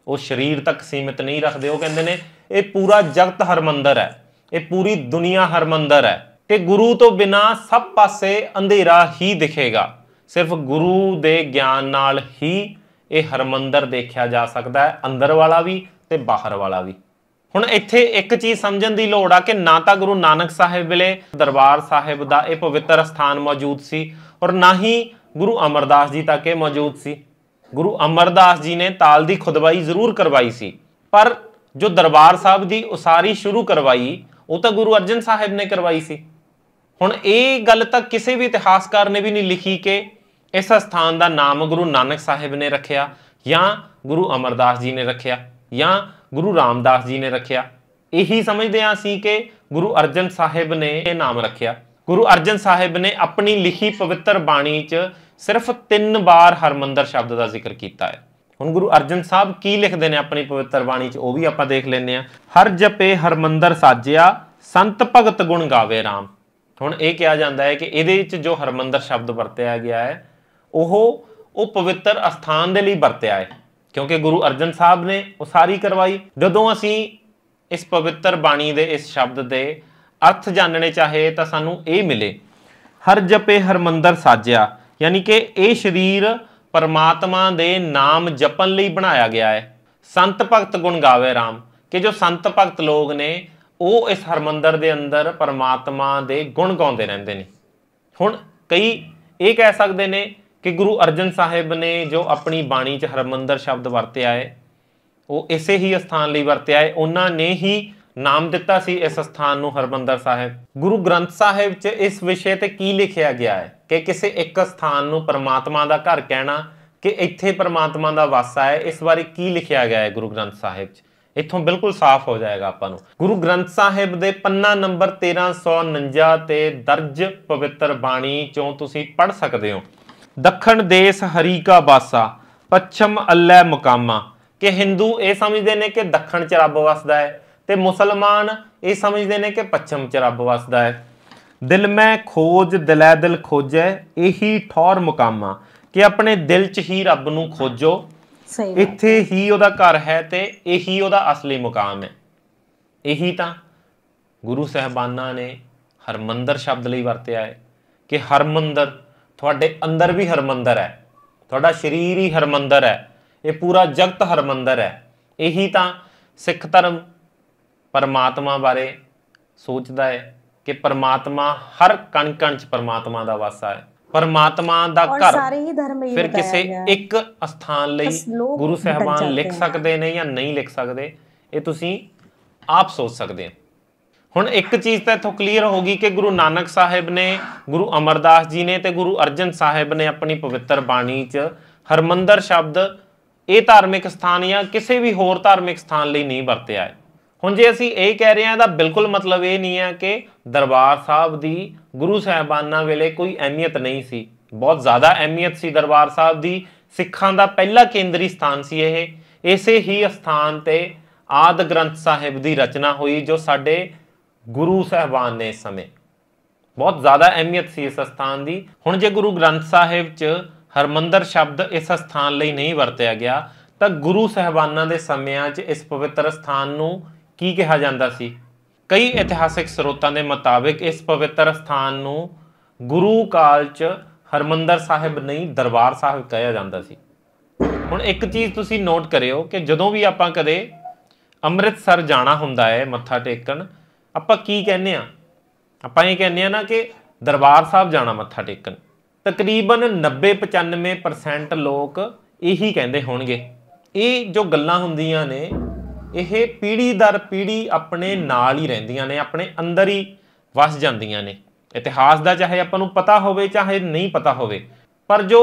[SPEAKER 2] ਉਹ ਸਰੀਰ ਤੱਕ ਸੀਮਿਤ ਨਹੀਂ ਰੱਖਦੇ ਉਹ ਕਹਿੰਦੇ ਨੇ ਇਹ ਪੂਰਾ ਜਗਤ ਹਰਮੰਦਰ ਹੈ ਇਹ ਪੂਰੀ ਦੁਨੀਆ ਹਰਮੰਦਰ ਹੈ ਤੇ ਗੁਰੂ ਤੋਂ ਬਿਨਾ ਸਭ ਪਾਸੇ ਅੰਧੇਰਾ ਹੀ ਦਿਖੇਗਾ ਸਿਰਫ ਗੁਰੂ ਦੇ ਗਿਆਨ ਨਾਲ ਹੀ ਇਹ ਹਰਮੰਦਰ ਦੇਖਿਆ ਜਾ ਸਕਦਾ ਹੈ ਅੰਦਰ ਵਾਲਾ ਵੀ ਤੇ ਬਾਹਰ ਵਾਲਾ ਵੀ ਹੁਣ ਇੱਥੇ ਇੱਕ ਚੀਜ਼ ਸਮਝਣ ਦੀ ਲੋੜ ਆ ਕਿ ਨਾ ਤਾਂ ਗੁਰੂ ਨਾਨਕ ਸਾਹਿਬ ਵੇਲੇ ਦਰਬਾਰ ਸਾਹਿਬ ਦਾ ਇਹ ਪਵਿੱਤਰ ਸਥਾਨ ਮੌਜੂਦ ਸੀ ਔਰ ਨਾ ਹੀ ਗੁਰੂ ਅਮਰਦਾਸ ਜੀ ਤੱਕ ਇਹ ਮੌਜੂਦ ਸੀ ਗੁਰੂ ਅਮਰਦਾਸ ਜੀ ਨੇ ਤਾਲ ਦੀ ਖੁਦਵਾਈ ਜ਼ਰੂਰ ਕਰਵਾਈ ਸੀ ਪਰ ਜੋ ਦਰਬਾਰ ਸਾਹਿਬ ਦੀ ਉਸਾਰੀ ਸ਼ੁਰੂ ਕਰਵਾਈ ਉਹ ਤਾਂ ਗੁਰੂ ਅਰਜਨ ਸਾਹਿਬ ਨੇ ਕਰਵਾਈ ਸੀ ਹੁਣ ਇਹ ਗੱਲ ਤਾਂ ਕਿਸੇ ਵੀ ਇਤਿਹਾਸਕਾਰ ਨੇ ਵੀ ਨਹੀਂ ਲਿਖੀ ਕਿ ਇਸ ਸਥਾਨ ਦਾ ਨਾਮ ਗੁਰੂ ਨਾਨਕ ਸਾਹਿਬ ਨੇ ਰੱਖਿਆ ਜਾਂ ਗੁਰੂ ਅਮਰਦਾਸ ਜੀ ਨੇ ਰੱਖਿਆ ਜਾਂ ਗੁਰੂ ਰਾਮਦਾਸ ਜੀ ਨੇ ਰੱਖਿਆ ਇਹੀ ਸਮਝਦੇ ਆ ਸੀ ਕਿ ਗੁਰੂ ਅਰਜਨ ਸਾਹਿਬ ਨੇ ਇਹ ਨਾਮ ਰੱਖਿਆ ਗੁਰੂ ਅਰਜਨ ਸਾਹਿਬ ਨੇ ਆਪਣੀ ਲਿਖੀ ਪਵਿੱਤਰ ਬਾਣੀ 'ਚ ਸਿਰਫ 3 ਵਾਰ ਹਰਮੰਦਰ ਸ਼ਬਦ ਦਾ ਜ਼ਿਕਰ ਕੀਤਾ ਹੈ ਹੁਣ ਗੁਰੂ ਅਰਜਨ ਸਾਹਿਬ ਕੀ ਲਿਖਦੇ ਨੇ ਆਪਣੀ ਪਵਿੱਤਰ ਬਾਣੀ 'ਚ ਉਹ ਵੀ ਆਪਾਂ ਦੇਖ ਲੈਂਦੇ ਆ ਹਰ ਜਪੇ ਹਰਮੰਦਰ ਸਾਜਿਆ ਸੰਤ ਭਗਤ ਗੁਣ ਗਾਵੇ RAM ਹੁਣ ਇਹ ਕਿਹਾ ਜਾਂਦਾ ਹੈ ਕਿ ਇਹਦੇ ਵਿੱਚ ਜੋ ਹਰਮੰਦਰ ਸ਼ਬਦ ਵਰਤਿਆ ਗਿਆ ਹੈ ਉਹ ਉਹ ਪਵਿੱਤਰ ਅਸਥਾਨ ਦੇ ਲਈ ਵਰਤਿਆ ਹੈ ਕਿਉਂਕਿ ਗੁਰੂ ਅਰਜਨ ਸਾਹਿਬ ਨੇ ਉਹ ਸਾਰੀ ਕਰਵਾਈ ਜਦੋਂ ਅਸੀਂ ਇਸ ਪਵਿੱਤਰ ਬਾਣੀ ਦੇ ਇਸ ਸ਼ਬਦ ਦੇ ਅਰਥ ਜਾਣਨੇ ਚਾਹੇ ਤਾਂ ਸਾਨੂੰ ਇਹ ਮਿਲੇ ਹਰ ਜਪੇ ਹਰ ਮੰਦਰ ਸਾਜਿਆ ਯਾਨੀ ਕਿ ਇਹ ਸਰੀਰ ਪਰਮਾਤਮਾ ਦੇ ਨਾਮ ਜਪਣ ਲਈ ਬਣਾਇਆ ਗਿਆ ਹੈ ਸੰਤ ਭਗਤ ਗੁਣ ਗਾਵੇ RAM ਕਿ ਜੋ ਸੰਤ ਭਗਤ ਲੋਕ ਨੇ ਉਹ ਇਸ ਹਰਮੰਦਰ ਦੇ ਅੰਦਰ ਪਰਮਾਤਮਾ ਦੇ ਗੁਣ ਗਾਉਂਦੇ ਰਹਿੰਦੇ ਨੇ ਹੁਣ ਕਈ ਇਹ ਕਹਿ ਸਕਦੇ ਨੇ ਕਿ ਗੁਰੂ ਅਰਜਨ ਸਾਹਿਬ ਨੇ ਜੋ ਆਪਣੀ ਬਾਣੀ 'ਚ ਹਰਮੰਦਰ ਸ਼ਬਦ ਵਰਤਿਆ ਹੈ ਉਹ ਇਸੇ ਹੀ ਸਥਾਨ ਲਈ ਵਰਤਿਆ ਹੈ ਉਹਨਾਂ ਨੇ ਹੀ ਨਾਮ ਦਿੱਤਾ ਸੀ ਇਸ ਸਥਾਨ ਨੂੰ ਹਰਮੰਦਰ ਸਾਹਿਬ ਗੁਰੂ ਗ੍ਰੰਥ ਸਾਹਿਬ 'ਚ ਇਸ ਵਿਸ਼ੇ ਤੇ ਕੀ ਲਿਖਿਆ ਗਿਆ ਹੈ ਕਿ ਕਿਸੇ ਇੱਕ ਸਥਾਨ ਨੂੰ ਪਰਮਾਤਮਾ ਦਾ ਘਰ ਕਹਿਣਾ ਕਿ ਇੱਥੇ ਪਰਮਾਤਮਾ ਦਾ ਵਾਸਾ ਹੈ ਇਸ ਬਾਰੇ ਕੀ ਲਿਖਿਆ ਗਿਆ ਹੈ ਗੁਰੂ ਗ੍ਰੰਥ ਸਾਹਿਬ 'ਚ ਇਥੋਂ ਬਿਲਕੁਲ ਸਾਫ਼ ਹੋ ਜਾਏਗਾ ਆਪਾਂ ਨੂੰ ਗੁਰੂ ਗ੍ਰੰਥ ਸਾਹਿਬ ਦੇ ਪੰਨਾ ਨੰਬਰ 1349 ਤੇ ਦਰਜ ਪਵਿੱਤਰ ਬਾਣੀ ਚੋਂ ਤੁਸੀਂ ਪੜ੍ਹ ਸਕਦੇ ਹੋ ਦੱਖਣ ਦੇਸ ਹਰੀ ਕਾ ਬਾਸਾ ਪੱਛਮ ਅੱਲੈ ਮੁਕਾਮਾ ਕਿ ਹਿੰਦੂ ਇਹ ਸਮਝਦੇ ਨੇ ਕਿ ਦੱਖਣ ਚ ਰੱਬ ਵਸਦਾ ਹੈ ਤੇ ਮੁਸਲਮਾਨ ਇਹ ਸਮਝਦੇ ਨੇ ਕਿ ਪੱਛਮ ਚ ਰੱਬ ਵਸਦਾ ਹੈ ਦਿਲ ਮੈਂ ਖੋਜ ਦਿਲੈ ਦਿਲ ਖੋਜੈ ਇਹੀ ਠੌਰ ਮੁਕਾਮਾ ਕਿ ਆਪਣੇ ਦਿਲ ਚ ਹੀ ਰੱਬ ਨੂੰ ਖੋਜੋ ਸਹੀ ਇੱਥੇ ਹੀ ਉਹਦਾ ਘਰ ਹੈ ਤੇ ਇਹੀ ਉਹਦਾ ਅਸਲੀ ਮੁਕਾਮ ਹੈ ਇਹੀ ਤਾਂ ਗੁਰੂ ਸਹਿਬਾਨਾਂ ਨੇ ਹਰਮੰਦਰ ਸ਼ਬਦ ਲਈ ਵਰਤਿਆ ਹੈ ਕਿ ਹਰਮੰਦਰ ਤੁਹਾਡੇ ਅੰਦਰ ਵੀ ਹਰਮੰਦਰ ਹੈ ਤੁਹਾਡਾ ਸਰੀਰ ਹੀ ਹਰਮੰਦਰ ਹੈ ਇਹ ਪੂਰਾ ਜਗਤ ਹਰਮੰਦਰ ਹੈ ਇਹੀ ਤਾਂ ਸਿੱਖ ਧਰਮ ਪਰਮਾਤਮਾ ਬਾਰੇ ਸੋਚਦਾ ਹੈ ਕਿ ਪਰਮਾਤਮਾ ਹਰ ਕਣ ਕਣ ਚ ਪਰਮਾਤਮਾ ਦਾ ਵਾਸਾ ਹੈ ਪਰਮਾਤਮਾ ਦਾ ਘਰ ਫਿਰ ਕਿਸੇ ਇੱਕ ਸਥਾਨ ਲਈ ਗੁਰੂ ਸਹਿਬਾਨ ਲਿਖ ਸਕਦੇ ਨੇ ਜਾਂ ਨਹੀਂ ਲਿਖ ਸਕਦੇ ਇਹ ਤੁਸੀਂ ਆਪ ਸੋਚ ਸਕਦੇ ਹੋ ਹੁਣ ਇੱਕ ਚੀਜ਼ ਤਾਂ ਇਥੋਂ ਕਲੀਅਰ ਹੋ ਗਈ ਕਿ ਗੁਰੂ ਨਾਨਕ ਸਾਹਿਬ ਨੇ ਗੁਰੂ ਅਮਰਦਾਸ ਜੀ ਨੇ ਤੇ ਗੁਰੂ ਅਰਜਨ ਸਾਹਿਬ ਨੇ ਆਪਣੀ ਪਵਿੱਤਰ ਬਾਣੀ 'ਚ ਹਰਮੰਦਰ ਸ਼ਬਦ ਇਹ ਧਾਰਮਿਕ ਸਥਾਨ ਜਾਂ ਕਿਸੇ ਵੀ ਹੋਰ ਧਾਰਮਿਕ ਸਥਾਨ ਲਈ ਨਹੀਂ ਵਰਤਿਆ ਹੈ ਹੁਣ ਜੇ ਅਸੀਂ ਇਹ ਕਹਿ ਰਹੇ ਹਾਂ ਤਾਂ ਬਿਲਕੁਲ ਮਤਲਬ ਇਹ ਨਹੀਂ ਹੈ ਕਿ ਦਰਬਾਰ ਸਾਹਿਬ ਦੀ ਗੁਰੂ ਸਾਹਿਬਾਨਾਂ ਵੇਲੇ ਕੋਈ ਅਹਿਮੀਅਤ ਨਹੀਂ ਸੀ ਬਹੁਤ ਜ਼ਿਆਦਾ ਅਹਿਮੀਅਤ ਸੀ ਦਰਬਾਰ ਸਾਹਿਬ ਦੀ ਸਿੱਖਾਂ ਦਾ ਪਹਿਲਾ ਕੇਂਦਰੀ ਸਥਾਨ ਸੀ ਇਹ ਇਸੇ ਹੀ ਸਥਾਨ ਤੇ ਆਦ ਗ੍ਰੰਥ ਸਾਹਿਬ ਦੀ ਰਚਨਾ ਹੋਈ ਜੋ ਸਾਡੇ ਗੁਰੂ ਸਹਿਬਾਨ ਨੇ ਸਮੇਂ ਬਹੁਤ ਜ਼ਿਆਦਾ ਅਹਿਮੀਅਤ ਸੀ ਇਸ ਸਥਾਨ ਦੀ ਹੁਣ ਜੇ ਗੁਰੂ ਗ੍ਰੰਥ ਸਾਹਿਬ 'ਚ ਹਰਮੰਦਰ ਸ਼ਬਦ ਇਸ ਸਥਾਨ ਲਈ ਨਹੀਂ ਵਰਤਿਆ ਗਿਆ ਤਾਂ ਗੁਰੂ ਸਹਿਬਾਨਾਂ ਦੇ ਸਮਿਆਂ 'ਚ ਇਸ ਪਵਿੱਤਰ ਸਥਾਨ ਨੂੰ ਕੀ ਕਿਹਾ ਜਾਂਦਾ ਸੀ ਕਈ ਇਤਿਹਾਸਿਕ ਸਰੋਤਾਂ ਦੇ ਮੁਤਾਬਕ ਇਸ ਪਵਿੱਤਰ ਸਥਾਨ ਨੂੰ ਗੁਰੂ ਕਾਲ 'ਚ ਹਰਮੰਦਰ ਸਾਹਿਬ ਨਹੀਂ ਦਰਬਾਰ ਸਾਹਿਬ ਕਿਹਾ ਜਾਂਦਾ ਸੀ ਹੁਣ ਇੱਕ ਚੀਜ਼ ਤੁਸੀਂ ਨੋਟ ਕਰਿਓ ਕਿ ਜਦੋਂ ਵੀ ਆਪਾਂ ਕਦੇ ਅੰਮ੍ਰਿਤਸਰ ਜਾਣਾ ਹੁੰਦਾ ਹੈ ਮੱਥਾ ਟੇਕਣ ਆਪਾਂ ਕੀ ਕਹਿੰਨੇ ਆ ਆਪਾਂ ਇਹ ਕਹਿੰਨੇ ਆ ਨਾ ਕਿ ਦਰਬਾਰ ਸਾਹਿਬ ਜਾਣਾ ਮੱਥਾ ਟੇਕਣ ਤਕਰੀਬਨ 90-95% ਲੋਕ ਇਹੀ ਕਹਿੰਦੇ ਹੋਣਗੇ ਇਹ ਜੋ ਗੱਲਾਂ ਹੁੰਦੀਆਂ ਨੇ ਇਹ ਪੀੜੀ ਦਰ ਪੀੜੀ ਆਪਣੇ ਨਾਲ ਹੀ ਰਹਿੰਦੀਆਂ ਨੇ ਆਪਣੇ ਅੰਦਰ ਹੀ ਵਸ ਜਾਂਦੀਆਂ ਨੇ ਇਤਿਹਾਸ ਦਾ ਚਾਹੇ ਆਪਾਂ ਨੂੰ ਪਤਾ ਹੋਵੇ ਚਾਹੇ ਨਹੀਂ ਪਤਾ ਹੋਵੇ ਪਰ ਜੋ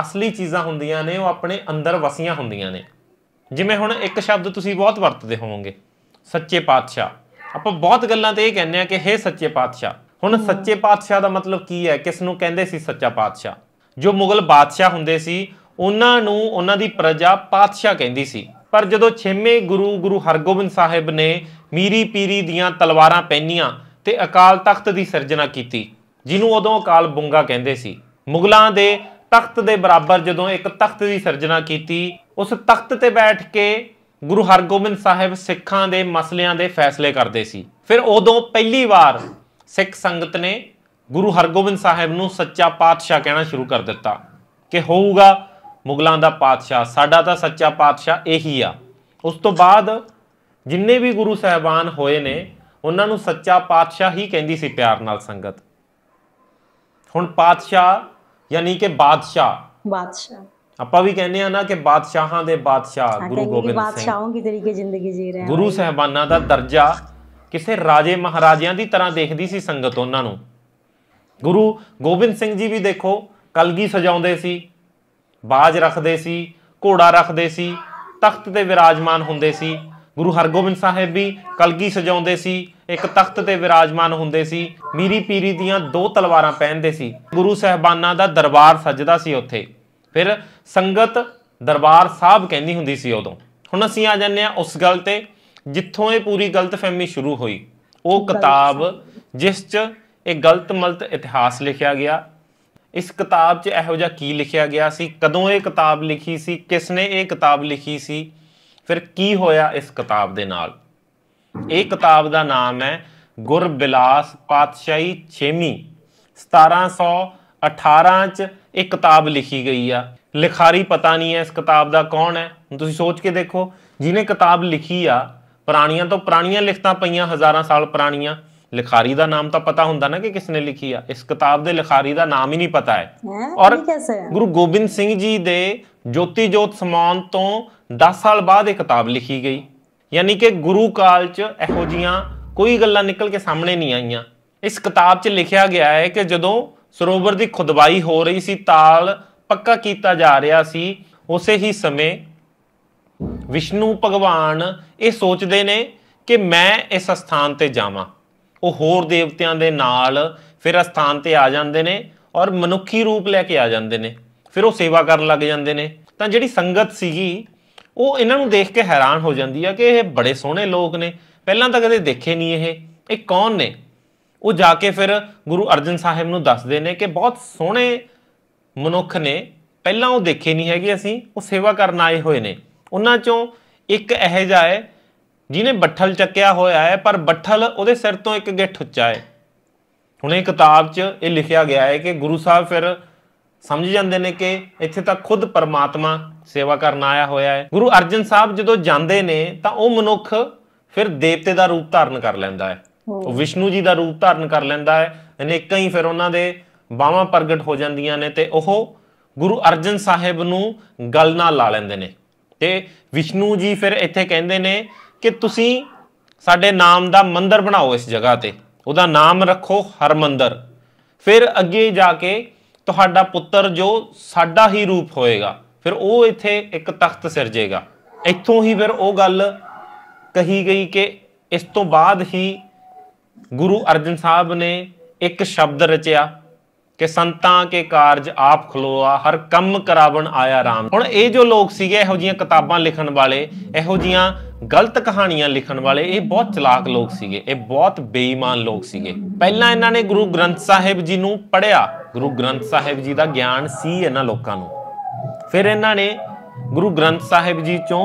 [SPEAKER 2] ਅਸਲੀ ਚੀਜ਼ਾਂ ਹੁੰਦੀਆਂ ਨੇ ਉਹ ਆਪਣੇ ਅੰਦਰ ਵਸੀਆਂ ਹੁੰਦੀਆਂ ਨੇ ਜਿਵੇਂ ਹੁਣ ਇੱਕ ਸ਼ਬਦ ਤੁਸੀਂ ਬਹੁਤ ਵਰਤਦੇ ਹੋਵੋਗੇ ਸੱਚੇ ਪਾਤਸ਼ਾਹ ਆਪਾਂ ਬਹੁਤ ਗੱਲਾਂ ਤੇ ਇਹ ਕਹਿੰਦੇ ਆ ਕਿ हे ਸੱਚੇ ਪਾਤਸ਼ਾਹ ਹੁਣ ਸੱਚੇ ਪਾਤਸ਼ਾਹ ਦਾ ਮਤਲਬ ਕੀ ਹੈ ਕਿਸ ਨੂੰ ਕਹਿੰਦੇ ਸੀ ਸੱਚਾ ਪਾਤਸ਼ਾਹ ਜੋ ਮੁਗਲ ਬਾਦਸ਼ਾਹ ਹੁੰਦੇ ਸੀ ਉਹਨਾਂ ਨੂੰ ਉਹਨਾਂ ਦੀ ਪ੍ਰਜਾ ਪਾਤਸ਼ਾਹ ਕਹਿੰਦੀ ਸੀ ਪਰ ਜਦੋਂ ਛੇਵੇਂ ਗੁਰੂ ਗੁਰੂ ਹਰਗੋਬਿੰਦ ਸਾਹਿਬ ਨੇ ਮੀਰੀ ਪੀਰੀ ਦੀਆਂ ਤਲਵਾਰਾਂ ਪਹਿਨੀਆਂ ਤੇ ਅਕਾਲ ਤਖਤ ਦੀ ਸਿਰਜਣਾ ਕੀਤੀ ਜਿਹਨੂੰ ਉਦੋਂ ਅਕਾਲ ਬੁੰਗਾ ਕਹਿੰਦੇ ਸੀ ਮੁਗਲਾਂ ਦੇ ਤਖਤ ਦੇ ਬਰਾਬਰ ਜਦੋਂ ਇੱਕ ਤਖਤ ਦੀ ਸਿਰਜਣਾ ਕੀਤੀ ਉਸ ਤਖਤ ਤੇ ਬੈਠ ਕੇ ਗੁਰੂ ਹਰਗੋਬਿੰਦ ਸਾਹਿਬ ਸਿੱਖਾਂ ਦੇ ਮਸਲਿਆਂ ਦੇ ਫੈਸਲੇ ਕਰਦੇ ਸੀ ਫਿਰ ਉਦੋਂ ਪਹਿਲੀ ਵਾਰ ਸਿੱਖ ਸੰਗਤ ਨੇ ਗੁਰੂ ਹਰਗੋਬਿੰਦ ਸਾਹਿਬ ਨੂੰ ਸੱਚਾ ਪਾਤਸ਼ਾਹ ਕਹਿਣਾ ਸ਼ੁਰੂ ਕਰ ਦਿੱਤਾ ਕਿ ਹੋਊਗਾ ਮੁਗਲਾਂ ਦਾ ਪਾਤਸ਼ਾਹ ਸਾਡਾ ਤਾਂ ਸੱਚਾ ਪਾਤਸ਼ਾਹ ਇਹੀ ਆ ਉਸ ਤੋਂ ਬਾਅਦ ਜਿੰਨੇ ਵੀ ਗੁਰੂ ਸਹਿਬਾਨ ਹੋਏ ਨੇ ਉਹਨਾਂ ਨੂੰ ਸੱਚਾ ਪਾਤਸ਼ਾਹ ਹੀ ਕਹਿੰਦੀ ਸੀ ਪਿਆਰ ਨਾਲ ਸੰਗਤ ਹੁਣ ਪਾਤਸ਼ਾਹ ਯਾਨੀ ਕਿ ਬਾਦਸ਼ਾਹ ਬਾਦਸ਼ਾਹ ਆਪਾਂ ਵੀ ਕਹਿੰਦੇ ਆ ਨਾ ਕਿ ਬਾਦਸ਼ਾਹਾਂ ਦੇ ਬਾਦਸ਼ਾਹ ਗੁਰੂ ਗੋਬਿੰਦ ਸਿੰਘ ਬਾਦਸ਼ਾਹਾਂ
[SPEAKER 1] ਦੀ ਤਰੀਕੇ ਜ਼ਿੰਦਗੀ ਜੀ ਰਹੇ ਗੁਰੂ
[SPEAKER 2] ਸਹਿਬਾਨਾਂ ਦਾ ਦਰਜਾ ਕਿਸੇ ਰਾਜੇ ਮਹਾਰਾਜਿਆਂ ਦੀ ਤਰ੍ਹਾਂ ਦੇਖਦੀ ਸੀ ਸੰਗਤ ਉਹਨਾਂ ਨੂੰ ਗੁਰੂ ਗੋਬਿੰਦ ਸਿੰਘ ਜੀ ਵੀ ਦੇਖੋ ਕਲਗੀ ਸਜਾਉਂਦੇ ਸੀ ਬਾਜ ਰੱਖਦੇ ਸੀ ਘੋੜਾ ਰੱਖਦੇ ਸੀ ਤਖਤ ਤੇ ਵਿਰਾਜਮਾਨ ਹੁੰਦੇ ਸੀ ਗੁਰੂ ਹਰਗੋਬਿੰਦ ਸਾਹਿਬ ਵੀ ਕਲਗੀ ਸਜਾਉਂਦੇ ਸੀ ਇੱਕ ਤਖਤ ਤੇ ਵਿਰਾਜਮਾਨ ਹੁੰਦੇ ਸੀ ਮੀਰੀ ਪੀਰੀ ਦੀਆਂ ਦੋ ਤਲਵਾਰਾਂ ਪਹਿਨਦੇ ਸੀ ਗੁਰੂ ਸਹਿਬਾਨਾਂ ਦਾ ਦਰਬਾਰ ਸਜਦਾ ਸੀ ਉੱਥੇ ਫਿਰ ਸੰਗਤ ਦਰਬਾਰ ਸਾਹਿਬ ਕਹਿੰਦੀ ਹੁੰਦੀ ਸੀ ਉਦੋਂ ਹੁਣ ਅਸੀਂ ਆ ਜਾਂਦੇ ਆ ਉਸ ਗੱਲ ਤੇ ਜਿੱਥੋਂ ਇਹ ਪੂਰੀ ਗਲਤਫਹਿਮੀ ਸ਼ੁਰੂ ਹੋਈ ਉਹ ਕਿਤਾਬ ਜਿਸ 'ਚ ਇਹ ਗਲਤ ਮਲਤ ਇਤਿਹਾਸ ਲਿਖਿਆ ਗਿਆ ਇਸ ਕਿਤਾਬ 'ਚ ਇਹੋ ਜਿਹਾ ਕੀ ਲਿਖਿਆ ਗਿਆ ਸੀ ਕਦੋਂ ਇਹ ਕਿਤਾਬ ਲਿਖੀ ਸੀ ਕਿਸ ਨੇ ਇਹ ਕਿਤਾਬ ਲਿਖੀ ਸੀ ਫਿਰ ਕੀ ਹੋਇਆ ਇਸ ਕਿਤਾਬ ਦੇ ਨਾਲ ਇਹ ਕਿਤਾਬ ਦਾ ਨਾਮ ਹੈ ਗੁਰਬਿਲਾਸ ਪਾਤਸ਼ਾਹੀ 6ਵੀਂ 1718 ਚ ਇਹ ਕਿਤਾਬ ਲਿਖੀ ਗਈ ਆ ਲਿਖਾਰੀ ਪਤਾ ਨਹੀਂ ਐ ਇਸ ਕਿਤਾਬ ਦਾ ਕੌਣ ਐ ਤੁਸੀਂ ਸੋਚ ਕੇ ਦੇਖੋ ਜਿਹਨੇ ਕਿਤਾਬ ਲਿਖੀ ਆ ਪੁਰਾਣੀਆਂ ਤੋਂ ਪੁਰਾਣੀਆਂ ਲਿਖਤਾਂ ਪਈਆਂ ਹਜ਼ਾਰਾਂ ਸਾਲ ਪੁਰਾਣੀਆਂ ਲਿਖਾਰੀ ਦਾ ਨਾਮ ਤਾਂ ਪਤਾ ਹੁੰਦਾ ਨਾ ਕਿ ਕਿਸ ਨੇ ਲਿਖੀ ਆ ਇਸ ਕਿਤਾਬ ਦੇ ਲਿਖਾਰੀ ਦਾ ਨਾਮ ਹੀ ਨਹੀਂ ਪਤਾ ਹੈ ਔਰ ਗੁਰੂ ਗੋਬਿੰਦ ਸਿੰਘ ਜੀ ਦੇ ਜੋਤੀ ਜੋਤ ਸਮਾਨ ਤੋਂ 10 ਸਾਲ ਬਾਅਦ ਇਹ ਕਿਤਾਬ ਲਿਖੀ ਗਈ ਯਾਨੀ ਕਿ ਗੁਰੂ ਕਾਲ 'ਚ ਇਹੋ ਜੀਆਂ ਕੋਈ ਗੱਲਾਂ ਨਿਕਲ ਕੇ ਸਾਹਮਣੇ ਨਹੀਂ ਆਈਆਂ ਇਸ ਕਿਤਾਬ 'ਚ ਲਿਖਿਆ ਗਿਆ ਹੈ ਕਿ ਜਦੋਂ ਸਰੋਵਰ ਦੀ ਖੁਦਵਾਈ ਹੋ ਰਹੀ ਸੀ ਤਾਲ ਪੱਕਾ ਕੀਤਾ ਜਾ ਰਿਹਾ ਸੀ ਉਸੇ ਹੀ ਸਮੇਂ ਵਿਸ਼ਨੂੰ ਭਗਵਾਨ ਇਹ ਸੋਚਦੇ ਨੇ ਕਿ ਮੈਂ ਇਸ ਸਥਾਨ ਤੇ ਜਾਵਾਂ ਉਹ ਹੋਰ ਦੇਵਤਿਆਂ ਦੇ ਨਾਲ ਫਿਰ ਸਥਾਨ ਤੇ ਆ ਜਾਂਦੇ ਨੇ ਔਰ ਮਨੁੱਖੀ ਰੂਪ ਲੈ ਕੇ ਆ ਜਾਂਦੇ ਨੇ ਫਿਰ ਉਹ ਸੇਵਾ ਕਰਨ ਲੱਗ ਜਾਂਦੇ ਨੇ ਤਾਂ ਜਿਹੜੀ ਸੰਗਤ ਸੀਗੀ ਉਹ ਇਹਨਾਂ ਨੂੰ ਦੇਖ ਕੇ ਹੈਰਾਨ ਹੋ ਜਾਂਦੀ ਆ ਕਿ ਇਹ ਬੜੇ ਸੋਹਣੇ ਲੋਕ ਨੇ ਪਹਿਲਾਂ ਤਾਂ ਕਦੇ ਦੇਖੇ ਨਹੀਂ ਇਹ ਇਹ ਕੌਣ ਨੇ ਉਹ ਜਾ ਕੇ ਫਿਰ ਗੁਰੂ ਅਰਜਨ ਸਾਹਿਬ ਨੂੰ ਦੱਸਦੇ ਨੇ ਕਿ ਬਹੁਤ ਸੋਹਣੇ ਮਨੁੱਖ ਨੇ ਪਹਿਲਾਂ ਉਹ ਦੇਖੇ ਨਹੀਂ ਹੈਗੇ ਅਸੀਂ ਉਹ ਸੇਵਾ ਕਰਨ ਆਏ ਹੋਏ ਨੇ ਉਹਨਾਂ ਚੋਂ ਇੱਕ ਇਹ ਜਾਏ ਹੈ ਜਿਹਨੇ ਬੱਠਲ ਚੱਕਿਆ ਹੋਇਆ ਹੈ ਪਰ ਬੱਠਲ ਉਹਦੇ ਸਿਰ ਤੋਂ ਇੱਕ ਗਿੱਠ ਉੱਚਾ ਹੈ ਹੁਣ ਇਹ ਕਿਤਾਬ 'ਚ ਇਹ ਲਿਖਿਆ ਗਿਆ ਹੈ ਕਿ ਗੁਰੂ ਸਾਹਿਬ ਫਿਰ ਸਮਝ ਜਾਂਦੇ ਨੇ ਕਿ ਇੱਥੇ ਤਾਂ ਖੁਦ ਪਰਮਾਤਮਾ ਸੇਵਾ ਕਰਨ ਆਇਆ ਹੋਇਆ ਹੈ ਗੁਰੂ ਅਰਜਨ ਸਾਹਿਬ ਜਦੋਂ ਜਾਂਦੇ ਨੇ ਤਾਂ ਉਹ ਮਨੁੱਖ ਫਿਰ ਦੇਵਤੇ ਦਾ ਰੂਪ ਧਾਰਨ ਕਰ ਲੈਂਦਾ ਹੈ ਉਹ ਵਿਸ਼ਨੂੰ ਜੀ ਦਾ ਰੂਪ ਧਾਰਨ ਕਰ ਲੈਂਦਾ ਹੈ ਅਨੇਕਾਂ ਹੀ ਫਿਰ ਉਹਨਾਂ ਦੇ ਬਾਹਾਂ ਪ੍ਰਗਟ ਹੋ ਜਾਂਦੀਆਂ ਨੇ ਤੇ ਉਹ ਗੁਰੂ ਅਰਜਨ ਸਾਹਿਬ ਨੂੰ ਗੱਲ ਨਾਲ ਲਾ ਲੈਂਦੇ ਨੇ ਤੇ ਵਿਸ਼ਨੂੰ ਜੀ ਫਿਰ ਇੱਥੇ ਕਹਿੰਦੇ ਨੇ ਕਿ ਤੁਸੀਂ ਸਾਡੇ ਨਾਮ ਦਾ ਮੰਦਰ ਬਣਾਓ ਇਸ ਜਗ੍ਹਾ ਤੇ ਉਹਦਾ ਨਾਮ ਰੱਖੋ ਹਰਮੰਦਰ ਫਿਰ ਅੱਗੇ ਜਾ ਕੇ ਤੁਹਾਡਾ ਪੁੱਤਰ ਜੋ ਸਾਡਾ ਹੀ ਰੂਪ ਹੋਏਗਾ ਫਿਰ ਉਹ ਇੱਥੇ ਇੱਕ ਤਖਤ ਸਿਰਜੇਗਾ ਇੱਥੋਂ ਹੀ ਫਿਰ ਉਹ ਗੱਲ ਕਹੀ ਗਈ ਕਿ ਇਸ ਤੋਂ ਬਾਅਦ ਹੀ ਗੁਰੂ ਅਰਜਨ ਸਾਹਿਬ ਨੇ ਇੱਕ ਸ਼ਬਦ ਰਚਿਆ ਕਿ ਸੰਤਾਂ ਕੇ ਕਾਰਜ ਆਪ ਖਲੋਆ ਹਰ ਕੰਮ ਕਰਾਵਣ ਆਇਆ RAM ਹੁਣ ਇਹ ਜੋ ਲੋਕ ਸੀਗੇ ਇਹੋ ਜੀਆਂ ਕਿਤਾਬਾਂ ਲਿਖਣ ਵਾਲੇ ਇਹੋ ਜੀਆਂ ਗਲਤ ਕਹਾਣੀਆਂ ਲਿਖਣ ਵਾਲੇ ਇਹ ਬਹੁਤ ਚਲਾਕ ਲੋਕ ਸੀਗੇ ਇਹ ਬਹੁਤ ਬੇਈਮਾਨ ਲੋਕ ਸੀਗੇ ਪਹਿਲਾਂ ਇਹਨਾਂ ਨੇ ਗੁਰੂ ਗ੍ਰੰਥ ਸਾਹਿਬ ਜੀ ਨੂੰ ਪੜਿਆ ਗੁਰੂ ਗ੍ਰੰਥ ਸਾਹਿਬ ਜੀ ਦਾ ਗਿਆਨ ਸੀ ਇਹਨਾਂ ਲੋਕਾਂ ਨੂੰ ਫਿਰ ਇਹਨਾਂ ਨੇ ਗੁਰੂ ਗ੍ਰੰਥ ਸਾਹਿਬ ਜੀ ਚੋਂ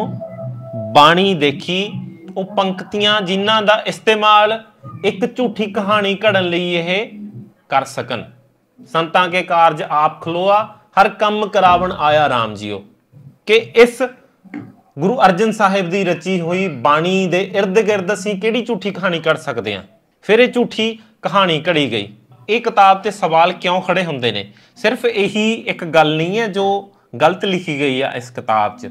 [SPEAKER 2] ਬਾਣੀ ਦੇਖੀ ਉਹ ਪੰਕਤੀਆਂ ਜਿਨ੍ਹਾਂ ਦਾ ਇਸਤੇਮਾਲ ਇੱਕ ਝੂਠੀ ਕਹਾਣੀ ਘੜਨ ਲਈ ਇਹ ਕਰ ਸਕਣ ਸੰਤਾਂ ਕੇ ਕਾਰਜ ਆਪ ਖਲੋਆ ਹਰ ਕੰਮ ਕਰਾਵਣ ਆਇਆ RAM ਜੀਓ ਕਿ ਇਸ ਗੁਰੂ ਅਰਜਨ ਸਾਹਿਬ ਦੀ ਰਚੀ ਹੋਈ ਬਾਣੀ ਦੇ ird-gird ਅਸੀਂ ਕਿਹੜੀ ਝੂਠੀ ਕਹਾਣੀ ਕੱਢ ਸਕਦੇ ਹਾਂ ਫਿਰ ਇਹ ਝੂਠੀ ਕਹਾਣੀ ਘੜੀ ਗਈ ਇਹ ਕਿਤਾਬ ਤੇ ਸਵਾਲ ਕਿਉਂ ਖੜੇ ਹੁੰਦੇ ਨੇ ਸਿਰਫ ਇਹੀ ਇੱਕ ਗੱਲ ਨਹੀਂ ਹੈ ਜੋ ਗਲਤ ਲਿਖੀ ਗਈ ਆ ਇਸ ਕਿਤਾਬ 'ਚ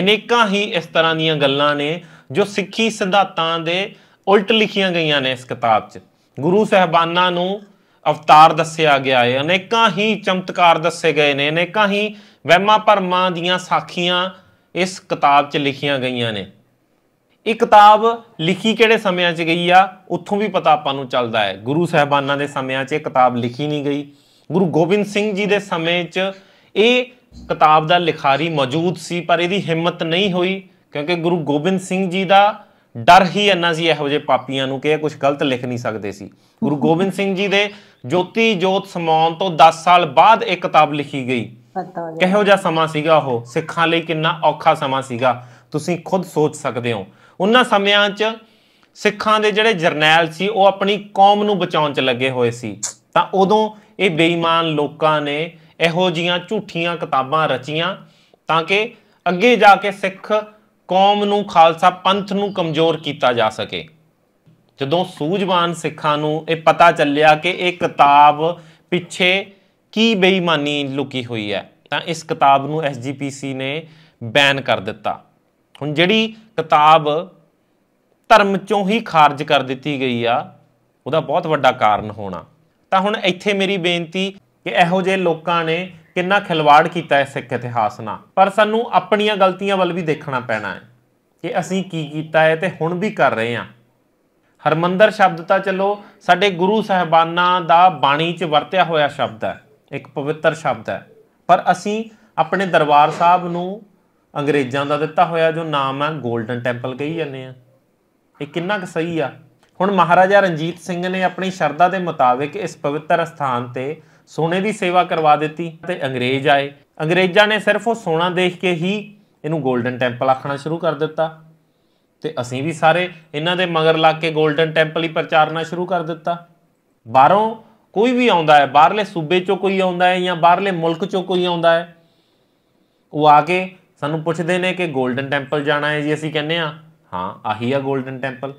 [SPEAKER 2] ਅਨੇਕਾਂ ਹੀ ਇਸ ਤਰ੍ਹਾਂ ਦੀਆਂ ਗੱਲਾਂ ਨੇ ਜੋ ਸਿੱਖੀ ਸਿਧਾਂਤਾਂ ਦੇ ਉਲਟ ਲਿਖੀਆਂ ਗਈਆਂ ਨੇ ਇਸ ਕਿਤਾਬ 'ਚ ਗੁਰੂ ਸਹਿਬਾਨਾਂ ਨੂੰ ਅਵਤਾਰ ਦੱਸਿਆ ਗਿਆ ਹੈ ਅਨੇਕਾਂ ਹੀ ਚਮਤਕਾਰ ਦੱਸੇ ਗਏ ਨੇ ਅਨੇਕਾਂ ਹੀ ਵਹਿਮਾਂ ਭਰਮਾਂ ਦੀਆਂ ਸਾਖੀਆਂ ਇਸ ਕਿਤਾਬ 'ਚ ਲਿਖੀਆਂ ਗਈਆਂ ਨੇ ਇਹ ਕਿਤਾਬ ਲਿਖੀ ਕਿਹੜੇ ਸਮਿਆਂ 'ਚ ਗਈ ਆ ਉੱਥੋਂ ਵੀ ਪਤਾ ਆਪਾਂ ਨੂੰ ਚੱਲਦਾ ਹੈ ਗੁਰੂ ਸਹਿਬਾਨਾਂ ਦੇ ਸਮਿਆਂ 'ਚ ਇਹ ਕਿਤਾਬ ਲਿਖੀ ਨਹੀਂ ਗਈ ਗੁਰੂ ਗੋਬਿੰਦ ਸਿੰਘ ਜੀ ਦੇ ਸਮੇਂ 'ਚ ਇਹ ਕਿਤਾਬ ਦਾ ਲਿਖਾਰੀ ਮੌਜੂਦ ਸੀ ਪਰ ਇਹਦੀ ਹਿੰਮਤ ਨਹੀਂ ਹੋਈ ਕਿਉਂਕਿ ਗੁਰੂ ਗੋਬਿੰਦ ਸਿੰਘ ਜੀ ਦਾ ਡਰ ਹੀ ਇੰਨਾ ਸੀ ਇਹੋ ਜਿਹੇ ਪਾਪੀਆਂ ਨੂੰ ਕਿ ਇਹ ਕੁਝ ਗਲਤ ਲਿਖ ਨਹੀਂ ਸਕਦੇ ਸੀ ਗੁਰੂ ਗੋਬਿੰਦ ਸਿੰਘ ਜੀ ਦੇ ਜੋਤੀ ਜੋਤ ਸਮਾਉਣ ਤੋਂ 10 ਸਾਲ ਬਾਅਦ ਇੱਕ ਕਿਤਾਬ ਲਿਖੀ ਗਈ ਕਿਹੋ ਜਿਹਾ ਸਮਾਂ ਸੀਗਾ ਉਹ ਸਿੱਖਾਂ ਲਈ ਕਿੰਨਾ ਔਖਾ ਸਮਾਂ ਸੀਗਾ ਤੁਸੀਂ ਖੁਦ ਸੋਚ ਸਕਦੇ ਹੋ ਉਹਨਾਂ ਸਮਿਆਂ 'ਚ ਸਿੱਖਾਂ ਦੇ ਜਿਹੜੇ ਜਰਨੈਲ ਸੀ ਉਹ ਆਪਣੀ ਕੌਮ ਨੂੰ ਬਚਾਉਣ 'ਚ ਲੱਗੇ ਹੋਏ ਸੀ ਤਾਂ ਉਦੋਂ ਇਹ ਬੇਈਮਾਨ ਲੋਕਾਂ ਨੇ ਇਹੋ ਜੀਆਂ ਝੂਠੀਆਂ ਕਿਤਾਬਾਂ ਰਚੀਆਂ ਤਾਂ ਕਿ ਅੱਗੇ ਜਾ ਕੇ ਸਿੱਖ ਕੌਮ ਨੂੰ ਖਾਲਸਾ ਪੰਥ ਨੂੰ ਕਮਜ਼ੋਰ ਕੀਤਾ ਜਾ ਸਕੇ ਜਦੋਂ ਸੂਝਵਾਨ ਸਿੱਖਾਂ ਨੂੰ ਇਹ ਪਤਾ ਚੱਲਿਆ ਕਿ ਇਹ ਕਿਤਾਬ ਪਿੱਛੇ ਕੀ ਬੇਈਮਾਨੀ ਲੁਕੀ ਹੋਈ ਹੈ ਤਾਂ ਇਸ ਕਿਤਾਬ ਨੂੰ ਐਸਜੀਪੀਸੀ ਨੇ ਬੈਨ ਕਰ ਦਿੱਤਾ ਹੁਣ ਜਿਹੜੀ ਕਿਤਾਬ ਧਰਮ ਚੋਂ ਹੀ ਖਾਰਜ ਕਰ ਦਿੱਤੀ ਗਈ ਆ ਉਹਦਾ ਬਹੁਤ ਵੱਡਾ ਕਾਰਨ ਹੋਣਾ ਤਾਂ ਹੁਣ ਇੱਥੇ ਮੇਰੀ ਬੇਨਤੀ ਕਿ ਇਹੋ ਜਿਹੇ ਲੋਕਾਂ ਨੇ ਕਿੰਨਾ ਖਿਲਵਾੜ ਕੀਤਾ ਹੈ ਸਿੱਖ ਇਤਿਹਾਸ ਨਾਲ ਪਰ ਸਾਨੂੰ ਆਪਣੀਆਂ ਗਲਤੀਆਂ ਵੱਲ ਵੀ ਦੇਖਣਾ ਪੈਣਾ ਹੈ ਕਿ ਅਸੀਂ ਕੀ ਕੀਤਾ ਹੈ ਤੇ ਹੁਣ ਵੀ ਕਰ ਰਹੇ ਹਾਂ ਹਰਮੰਦਰ ਸ਼ਬਦ ਤਾਂ ਚਲੋ ਸਾਡੇ ਗੁਰੂ ਸਹਿਬਾਨਾਂ ਦਾ ਬਾਣੀ 'ਚ ਵਰਤਿਆ ਹੋਇਆ ਸ਼ਬਦ ਹੈ ਇੱਕ ਪਵਿੱਤਰ ਸ਼ਬਦ ਹੈ ਪਰ ਅਸੀਂ ਆਪਣੇ ਦਰਬਾਰ ਸਾਹਿਬ ਨੂੰ ਅੰਗਰੇਜ਼ਾਂ ਦਾ ਦਿੱਤਾ ਹੋਇਆ ਜੋ ਨਾਮ ਹੈ 골ਡਨ ਟੈਂਪਲ ਕਹੀ ਜਾਂਦੇ ਆ ਇਹ ਕਿੰਨਾ ਕੁ ਸਹੀ ਆ ਹੁਣ ਮਹਾਰਾਜਾ ਰਣਜੀਤ ਸਿੰਘ ਨੇ ਆਪਣੀ ਸ਼ਰਧਾ ਦੇ ਮੁਤਾਬਿਕ ਇਸ ਪਵਿੱਤਰ ਸਥਾਨ ਤੇ ਸੋਨੇ ਦੀ ਸੇਵਾ ਕਰਵਾ ਦਿੱਤੀ ਤੇ ਅੰਗਰੇਜ਼ ਆਏ ਅੰਗਰੇਜ਼ਾਂ ਨੇ ਸਿਰਫ ਉਹ ਸੋਨਾ ਦੇਖ ਕੇ ਹੀ ਇਹਨੂੰ 골ਡਨ ਟੈਂਪਲ ਆਖਣਾ ਸ਼ੁਰੂ ਕਰ ਦਿੱਤਾ ਤੇ ਅਸੀਂ ਵੀ ਸਾਰੇ ਇਹਨਾਂ ਦੇ ਮਗਰ ਲੱਗ ਕੇ 골ਡਨ ਟੈਂਪਲ ਹੀ ਪ੍ਰਚਾਰਨਾ ਸ਼ੁਰੂ ਕਰ ਦਿੱਤਾ ਬਾਹਰੋਂ ਕੋਈ ਵੀ ਆਉਂਦਾ ਹੈ ਬਾਹਰਲੇ ਸੂਬੇ ਚੋਂ ਕੋਈ ਆਉਂਦਾ ਹੈ ਜਾਂ ਬਾਹਰਲੇ ਮੁਲਕ ਚੋਂ ਕੋਈ ਆਉਂਦਾ ਹੈ ਉਹ ਆ ਕੇ ਸਾਨੂੰ ਪੁੱਛਦੇ ਨੇ ਕਿ 골ਡਨ ਟੈਂਪਲ ਜਾਣਾ ਹੈ ਜੀ ਅਸੀਂ ਕਹਿੰਦੇ ਆ ਹਾਂ ਆਹੀ ਆ 골ਡਨ ਟੈਂਪਲ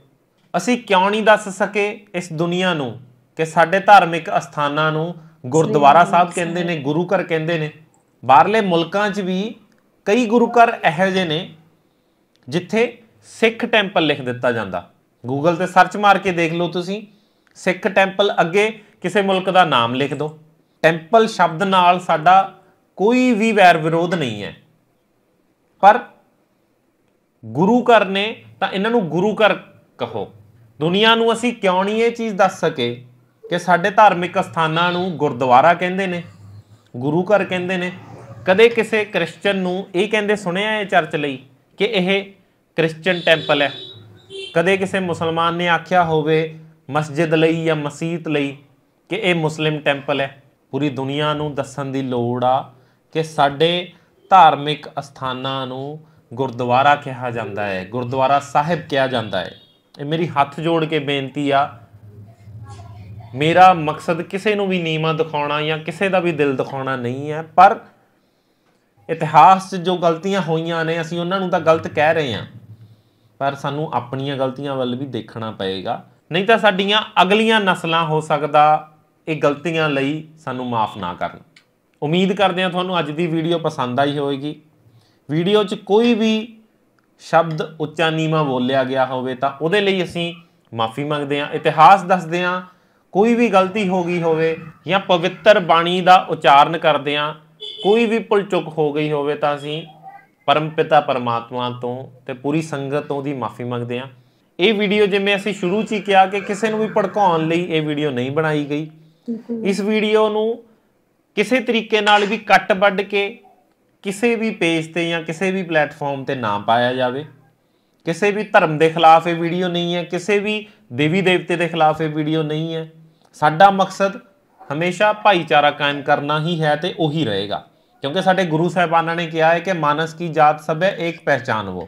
[SPEAKER 2] ਅਸੀਂ ਕਿਉਂ ਨਹੀਂ ਦੱਸ ਸਕੇ ਇਸ ਦੁਨੀਆ ਨੂੰ ਕਿ ਸਾਡੇ ਧਾਰਮਿਕ ਅਸਥਾਨਾਂ ਨੂੰ ਗੁਰਦੁਆਰਾ ਸਾਹਿਬ ਕਹਿੰਦੇ ਨੇ ਗੁਰੂ ਘਰ ਕਹਿੰਦੇ ਨੇ ਬਾਹਰਲੇ ਮੁਲਕਾਂ 'ਚ ਵੀ ਕਈ ਗੁਰੂ ਘਰ ਇਹੋ ਜਿਹੇ ਨੇ ਜਿੱਥੇ ਸਿੱਖ ਟੈਂਪਲ ਲਿਖ ਦਿੱਤਾ ਜਾਂਦਾ ਗੂਗਲ ਤੇ ਸਰਚ ਮਾਰ ਕੇ ਦੇਖ ਲਓ ਤੁਸੀਂ ਸਿੱਖ ਟੈਂਪਲ ਅੱਗੇ ਕਿਸੇ ਮੁਲਕ ਦਾ ਨਾਮ ਲਿਖ ਦਿਓ ਟੈਂਪਲ ਸ਼ਬਦ ਨਾਲ ਸਾਡਾ ਕੋਈ ਵੀ ਵੈਰ ਵਿਰੋਧ ਨਹੀਂ ਹੈ ਪਰ ਗੁਰੂ ਘਰ ਨੇ ਤਾਂ ਇਹਨਾਂ ਨੂੰ ਗੁਰੂ ਘਰ ਕਹੋ ਦੁਨੀਆ ਨੂੰ ਅਸੀਂ ਕਿਉਂ ਨਹੀਂ ਇਹ ਚੀਜ਼ ਦੱਸ ਸਕੇ ਕਿ ਸਾਡੇ ਧਾਰਮਿਕ ਸਥਾਨਾਂ ਨੂੰ ਗੁਰਦੁਆਰਾ ਕਹਿੰਦੇ ਨੇ ਗੁਰੂ ਘਰ ਕਹਿੰਦੇ ਨੇ ਕਦੇ ਕਿਸੇ ਕ੍ਰਿਸਚੀਅਨ ਨੂੰ ਇਹ ਕਹਿੰਦੇ ਸੁਣਿਆ ਹੈ ਚਰਚ ਲਈ ਕਿ ਇਹ ਕ੍ਰਿਸਚੀਅਨ ਟੈਂਪਲ ਹੈ ਕਦੇ ਕਿਸੇ ਮੁਸਲਮਾਨ ਨੇ ਆਖਿਆ ਹੋਵੇ ਮਸਜਿਦ ਲਈ ਜਾਂ ਮਸਜਿਦ ਲਈ ਕਿ ਇਹ ਮੁਸਲਿਮ ਟੈਂਪਲ ਹੈ ਪੂਰੀ ਦੁਨੀਆ ਨੂੰ ਦੱਸਣ ਦੀ ਲੋੜ ਆ ਕਿ ਸਾਡੇ ਧਾਰਮਿਕ ਸਥਾਨਾਂ ਨੂੰ ਗੁਰਦੁਆਰਾ ਕਿਹਾ ਜਾਂਦਾ ਹੈ ਗੁਰਦੁਆਰਾ ਸਾਹਿਬ ਕਿਹਾ ਜਾਂਦਾ ਹੈ ਇਹ ਮੇਰੀ ਹੱਥ ਜੋੜ ਕੇ ਬੇਨਤੀ ਆ ਮੇਰਾ ਮਕਸਦ ਕਿਸੇ ਨੂੰ ਵੀ ਨੀਵਾ ਦਿਖਾਉਣਾ ਜਾਂ ਕਿਸੇ ਦਾ ਵੀ ਦਿਲ ਦਿਖਾਉਣਾ ਨਹੀਂ ਹੈ ਪਰ ਇਤਿਹਾਸ 'ਚ ਜੋ ਗਲਤੀਆਂ ਹੋਈਆਂ ਨੇ ਅਸੀਂ ਉਹਨਾਂ ਨੂੰ ਤਾਂ ਗਲਤ ਕਹਿ ਰਹੇ ਹਾਂ ਪਰ ਸਾਨੂੰ ਆਪਣੀਆਂ ਗਲਤੀਆਂ ਵੱਲ ਵੀ ਦੇਖਣਾ ਪਏਗਾ ਨਹੀਂ ਤਾਂ ਸਾਡੀਆਂ ਅਗਲੀਆਂ ਨਸਲਾਂ ਹੋ ਸਕਦਾ ਇਹ ਗਲਤੀਆਂ ਲਈ ਸਾਨੂੰ ਮਾਫ ਨਾ ਕਰਨ ਉਮੀਦ ਕਰਦੇ ਹਾਂ ਤੁਹਾਨੂੰ ਅੱਜ ਦੀ ਵੀਡੀਓ ਪਸੰਦ ਆਈ ਹੋਵੇਗੀ ਵੀਡੀਓ 'ਚ ਕੋਈ ਵੀ ਸ਼ਬਦ ਉੱਚਾ ਨੀਵਾ ਬੋਲਿਆ ਗਿਆ ਹੋਵੇ ਤਾਂ ਉਹਦੇ ਲਈ ਅਸੀਂ ਮਾਫੀ ਮੰਗਦੇ ਹਾਂ ਇਤਿਹਾਸ ਦੱਸਦੇ ਹਾਂ ਕੋਈ ਵੀ ਗਲਤੀ ਹੋ ਗਈ ਹੋਵੇ ਜਾਂ ਪਵਿੱਤਰ ਬਾਣੀ ਦਾ ਉਚਾਰਨ ਕਰਦਿਆਂ ਕੋਈ ਵੀ ਭੁਲਚੁਕ ਹੋ ਗਈ ਹੋਵੇ ਤਾਂ ਅਸੀਂ ਪਰਮ ਪਿਤਾ ਪਰਮਾਤਮਾ ਤੋਂ ਤੇ ਪੂਰੀ ਸੰਗਤ ਤੋਂ ਦੀ ਮਾਫੀ ਮੰਗਦੇ ਹਾਂ ਇਹ ਵੀਡੀਓ ਜਿਵੇਂ ਅਸੀਂ ਸ਼ੁਰੂ 'ਚ ਹੀ ਕਿਹਾ ਕਿ ਕਿਸੇ ਨੂੰ ਵੀ ਭੜਕਾਉਣ ਲਈ ਇਹ ਵੀਡੀਓ ਨਹੀਂ ਬਣਾਈ ਗਈ ਇਸ ਵੀਡੀਓ ਨੂੰ ਕਿਸੇ ਤਰੀਕੇ ਨਾਲ ਵੀ ਕੱਟ ਵੱਢ ਕੇ ਕਿਸੇ ਵੀ ਪੇਜ ਤੇ ਜਾਂ ਕਿਸੇ ਵੀ ਪਲੇਟਫਾਰਮ ਤੇ ਨਾ ਪਾਇਆ ਜਾਵੇ ਕਿਸੇ ਵੀ ਧਰਮ ਦੇ ਖਿਲਾਫ ਇਹ ਵੀਡੀਓ ਨਹੀਂ ਹੈ ਕਿਸੇ ਵੀ ਦੇਵੀ ਦੇਵਤੇ ਦੇ ਖਿਲਾਫ ਇਹ ਵੀਡੀਓ ਨਹੀਂ ਹੈ ਸਾਡਾ ਮਕਸਦ ਹਮੇਸ਼ਾ ਭਾਈਚਾਰਾ ਕਾਇਮ ਕਰਨਾ ਹੀ ਹੈ ਤੇ ਉਹੀ ਰਹੇਗਾ ਕਿਉਂਕਿ ਸਾਡੇ ਗੁਰੂ ਸਾਹਿਬਾਨਾਂ ਨੇ ਕਿਹਾ ਹੈ ਕਿ ਮਾਨਸ ਕੀ ਜਾਤ ਸਭ ਹੈ ਇੱਕ ਪਹਿਚਾਨ ਵੋ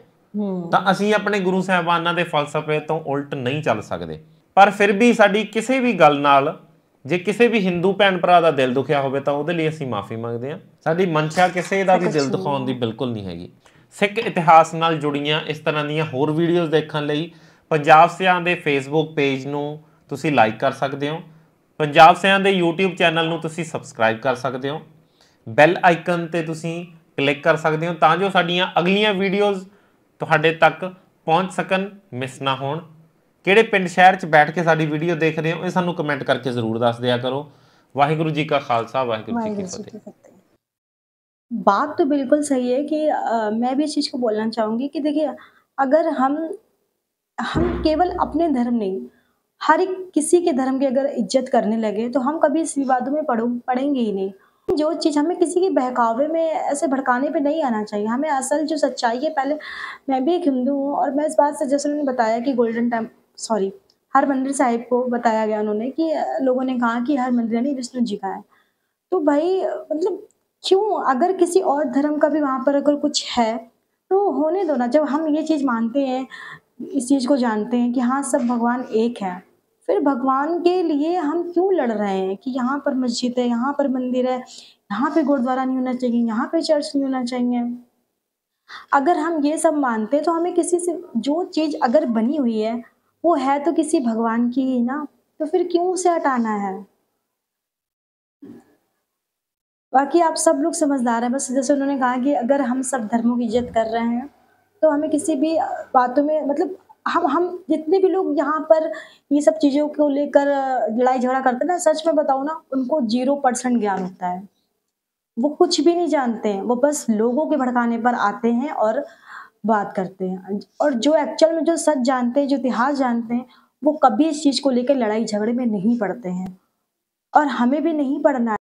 [SPEAKER 2] ਤਾਂ ਅਸੀਂ ਆਪਣੇ ਗੁਰੂ ਸਾਹਿਬਾਨਾਂ ਦੇ ਫਲਸਫੇ ਤੋਂ ਉਲਟ ਨਹੀਂ ਚੱਲ ਸਕਦੇ ਪਰ ਫਿਰ ਵੀ ਸਾਡੀ ਕਿਸੇ ਵੀ ਗੱਲ ਨਾਲ ਜੇ ਕਿਸੇ ਵੀ Hindu ਭੈਣ ਭਰਾ ਦਾ ਦਿਲ ਦੁਖਿਆ ਹੋਵੇ ਤਾਂ ਉਹਦੇ ਲਈ ਅਸੀਂ ਮਾਫੀ ਮੰਗਦੇ ਹਾਂ ਸਾਡੀ ਮਨਸ਼ਾ ਕਿਸੇ ਦਾ ਵੀ ਦਿਲ ਦੁਖਾਉਣ ਦੀ ਬਿਲਕੁਲ ਨਹੀਂ ਹੈਗੀ ਸਿੱਖ ਇਤਿਹਾਸ ਨਾਲ ਜੁੜੀਆਂ ਇਸ ਤਰ੍ਹਾਂ ਦੀਆਂ ਹੋਰ ਵੀਡੀਓਜ਼ ਦੇਖਣ ਲਈ ਪੰਜਾਬ ਸਿਆਂ ਦੇ ਫੇਸਬੁੱਕ ਪੇਜ ਨੂੰ ਤੁਸੀਂ ਲਾਈਕ ਕਰ ਸਕਦੇ ਹੋ ਪੰਜਾਬ ਸਿਆਂ ਦੇ YouTube ਚੈਨਲ ਨੂੰ ਤੁਸੀਂ ਸਬਸਕ੍ਰਾਈਬ ਕਰ ਸਕਦੇ ਹੋ ਬੈਲ ਆਈਕਨ ਤੇ ਤੁਸੀਂ ਕਲਿੱਕ ਕਰ ਸਕਦੇ ਹੋ ਤਾਂ ਜੋ ਸਾਡੀਆਂ ਅਗਲੀਆਂ ਵੀਡੀਓਜ਼ ਤੁਹਾਡੇ ਤੱਕ ਪਹੁੰਚ ਸਕਣ ਮਿਸ ਨਾ ਹੋਣ ਕਿਹੜੇ ਪਿੰਡ ਸ਼ਹਿਰ 'ਚ ਬੈਠ ਕੇ ਸਾਡੀ ਵੀਡੀਓ ਦੇਖ ਰਹੇ ਹੋ ਇਹ ਸਾਨੂੰ ਕਮੈਂਟ ਕਰਕੇ ਜ਼ਰੂਰ ਦੱਸ ਦਿਆ ਕਰੋ ਵਾਹਿਗੁਰੂ ਜੀ ਕਾ ਖਾਲਸਾ ਵਾਹਿਗੁਰੂ ਜੀ ਕੀ ਫਤਿਹ
[SPEAKER 1] ਬਾਤ ਤਾਂ ਬਿਲਕੁਲ ਸਹੀ ਹੈ ਕਿ ਮੈਂ ਵੀ ਇਸ ਚੀਜ਼ ਨੂੰ ਬੋਲਣਾ ਚਾਹੂੰਗੀ ਕਿ ਦੇਖਿਆ ਅਗਰ ਹਮ ਹਮ ਕੇਵਲ ਆਪਣੇ ਧਰਮ ਨਹੀਂ हर एक किसी के धर्म की अगर इज्जत करने लगे तो हम कभी इस विवादों में पढ़ो पढ़ेंगे ही नहीं जो चीज़ हमें किसी के बहकावे में ऐसे भड़काने पे नहीं आना चाहिए हमें असल जो सच्चाई है पहले मैं भी एक हिंदू हूँ और मैं इस बात से जैसे उन्होंने बताया कि गोल्डन टेम सॉरी हर मंदिर साहिब को बताया गया उन्होंने कि लोगों ने कहा कि हर मंदिर यानी विष्णु जी का है तो भाई मतलब क्यों अगर किसी और धर्म का भी वहाँ पर अगर कुछ है तो होने दो ना जब हम ये चीज़ मानते हैं इस चीज़ को जानते हैं कि हाँ सब भगवान एक है फिर भगवान के लिए हम क्यों लड़ रहे हैं कि यहाँ पर मस्जिद है यहाँ पर मंदिर है यहाँ पे गुरुद्वारा नहीं होना चाहिए यहाँ पे चर्च नहीं होना चाहिए अगर हम ये सब मानते तो हमें किसी से जो चीज़ अगर बनी हुई है वो है तो किसी भगवान की ही ना तो फिर क्यों उसे हटाना है बाकी आप सब लोग समझदार हैं बस जैसे उन्होंने कहा कि अगर हम सब धर्मों की इज्जत कर रहे हैं तो हमें किसी भी बातों में मतलब हम हम जितने भी लोग यहाँ पर ये सब चीज़ों को लेकर लड़ाई झगड़ा करते हैं ना सच में बताओ ना उनको जीरो परसेंट ज्ञान होता है वो कुछ भी नहीं जानते हैं वो बस लोगों के भड़काने पर आते हैं और बात करते हैं अं, और जो एक्चुअल में जो सच जानते हैं जो इतिहास जानते हैं वो कभी इस चीज़ को लेकर लड़ाई झगड़े में नहीं पड़ते हैं और हमें भी नहीं पढ़ना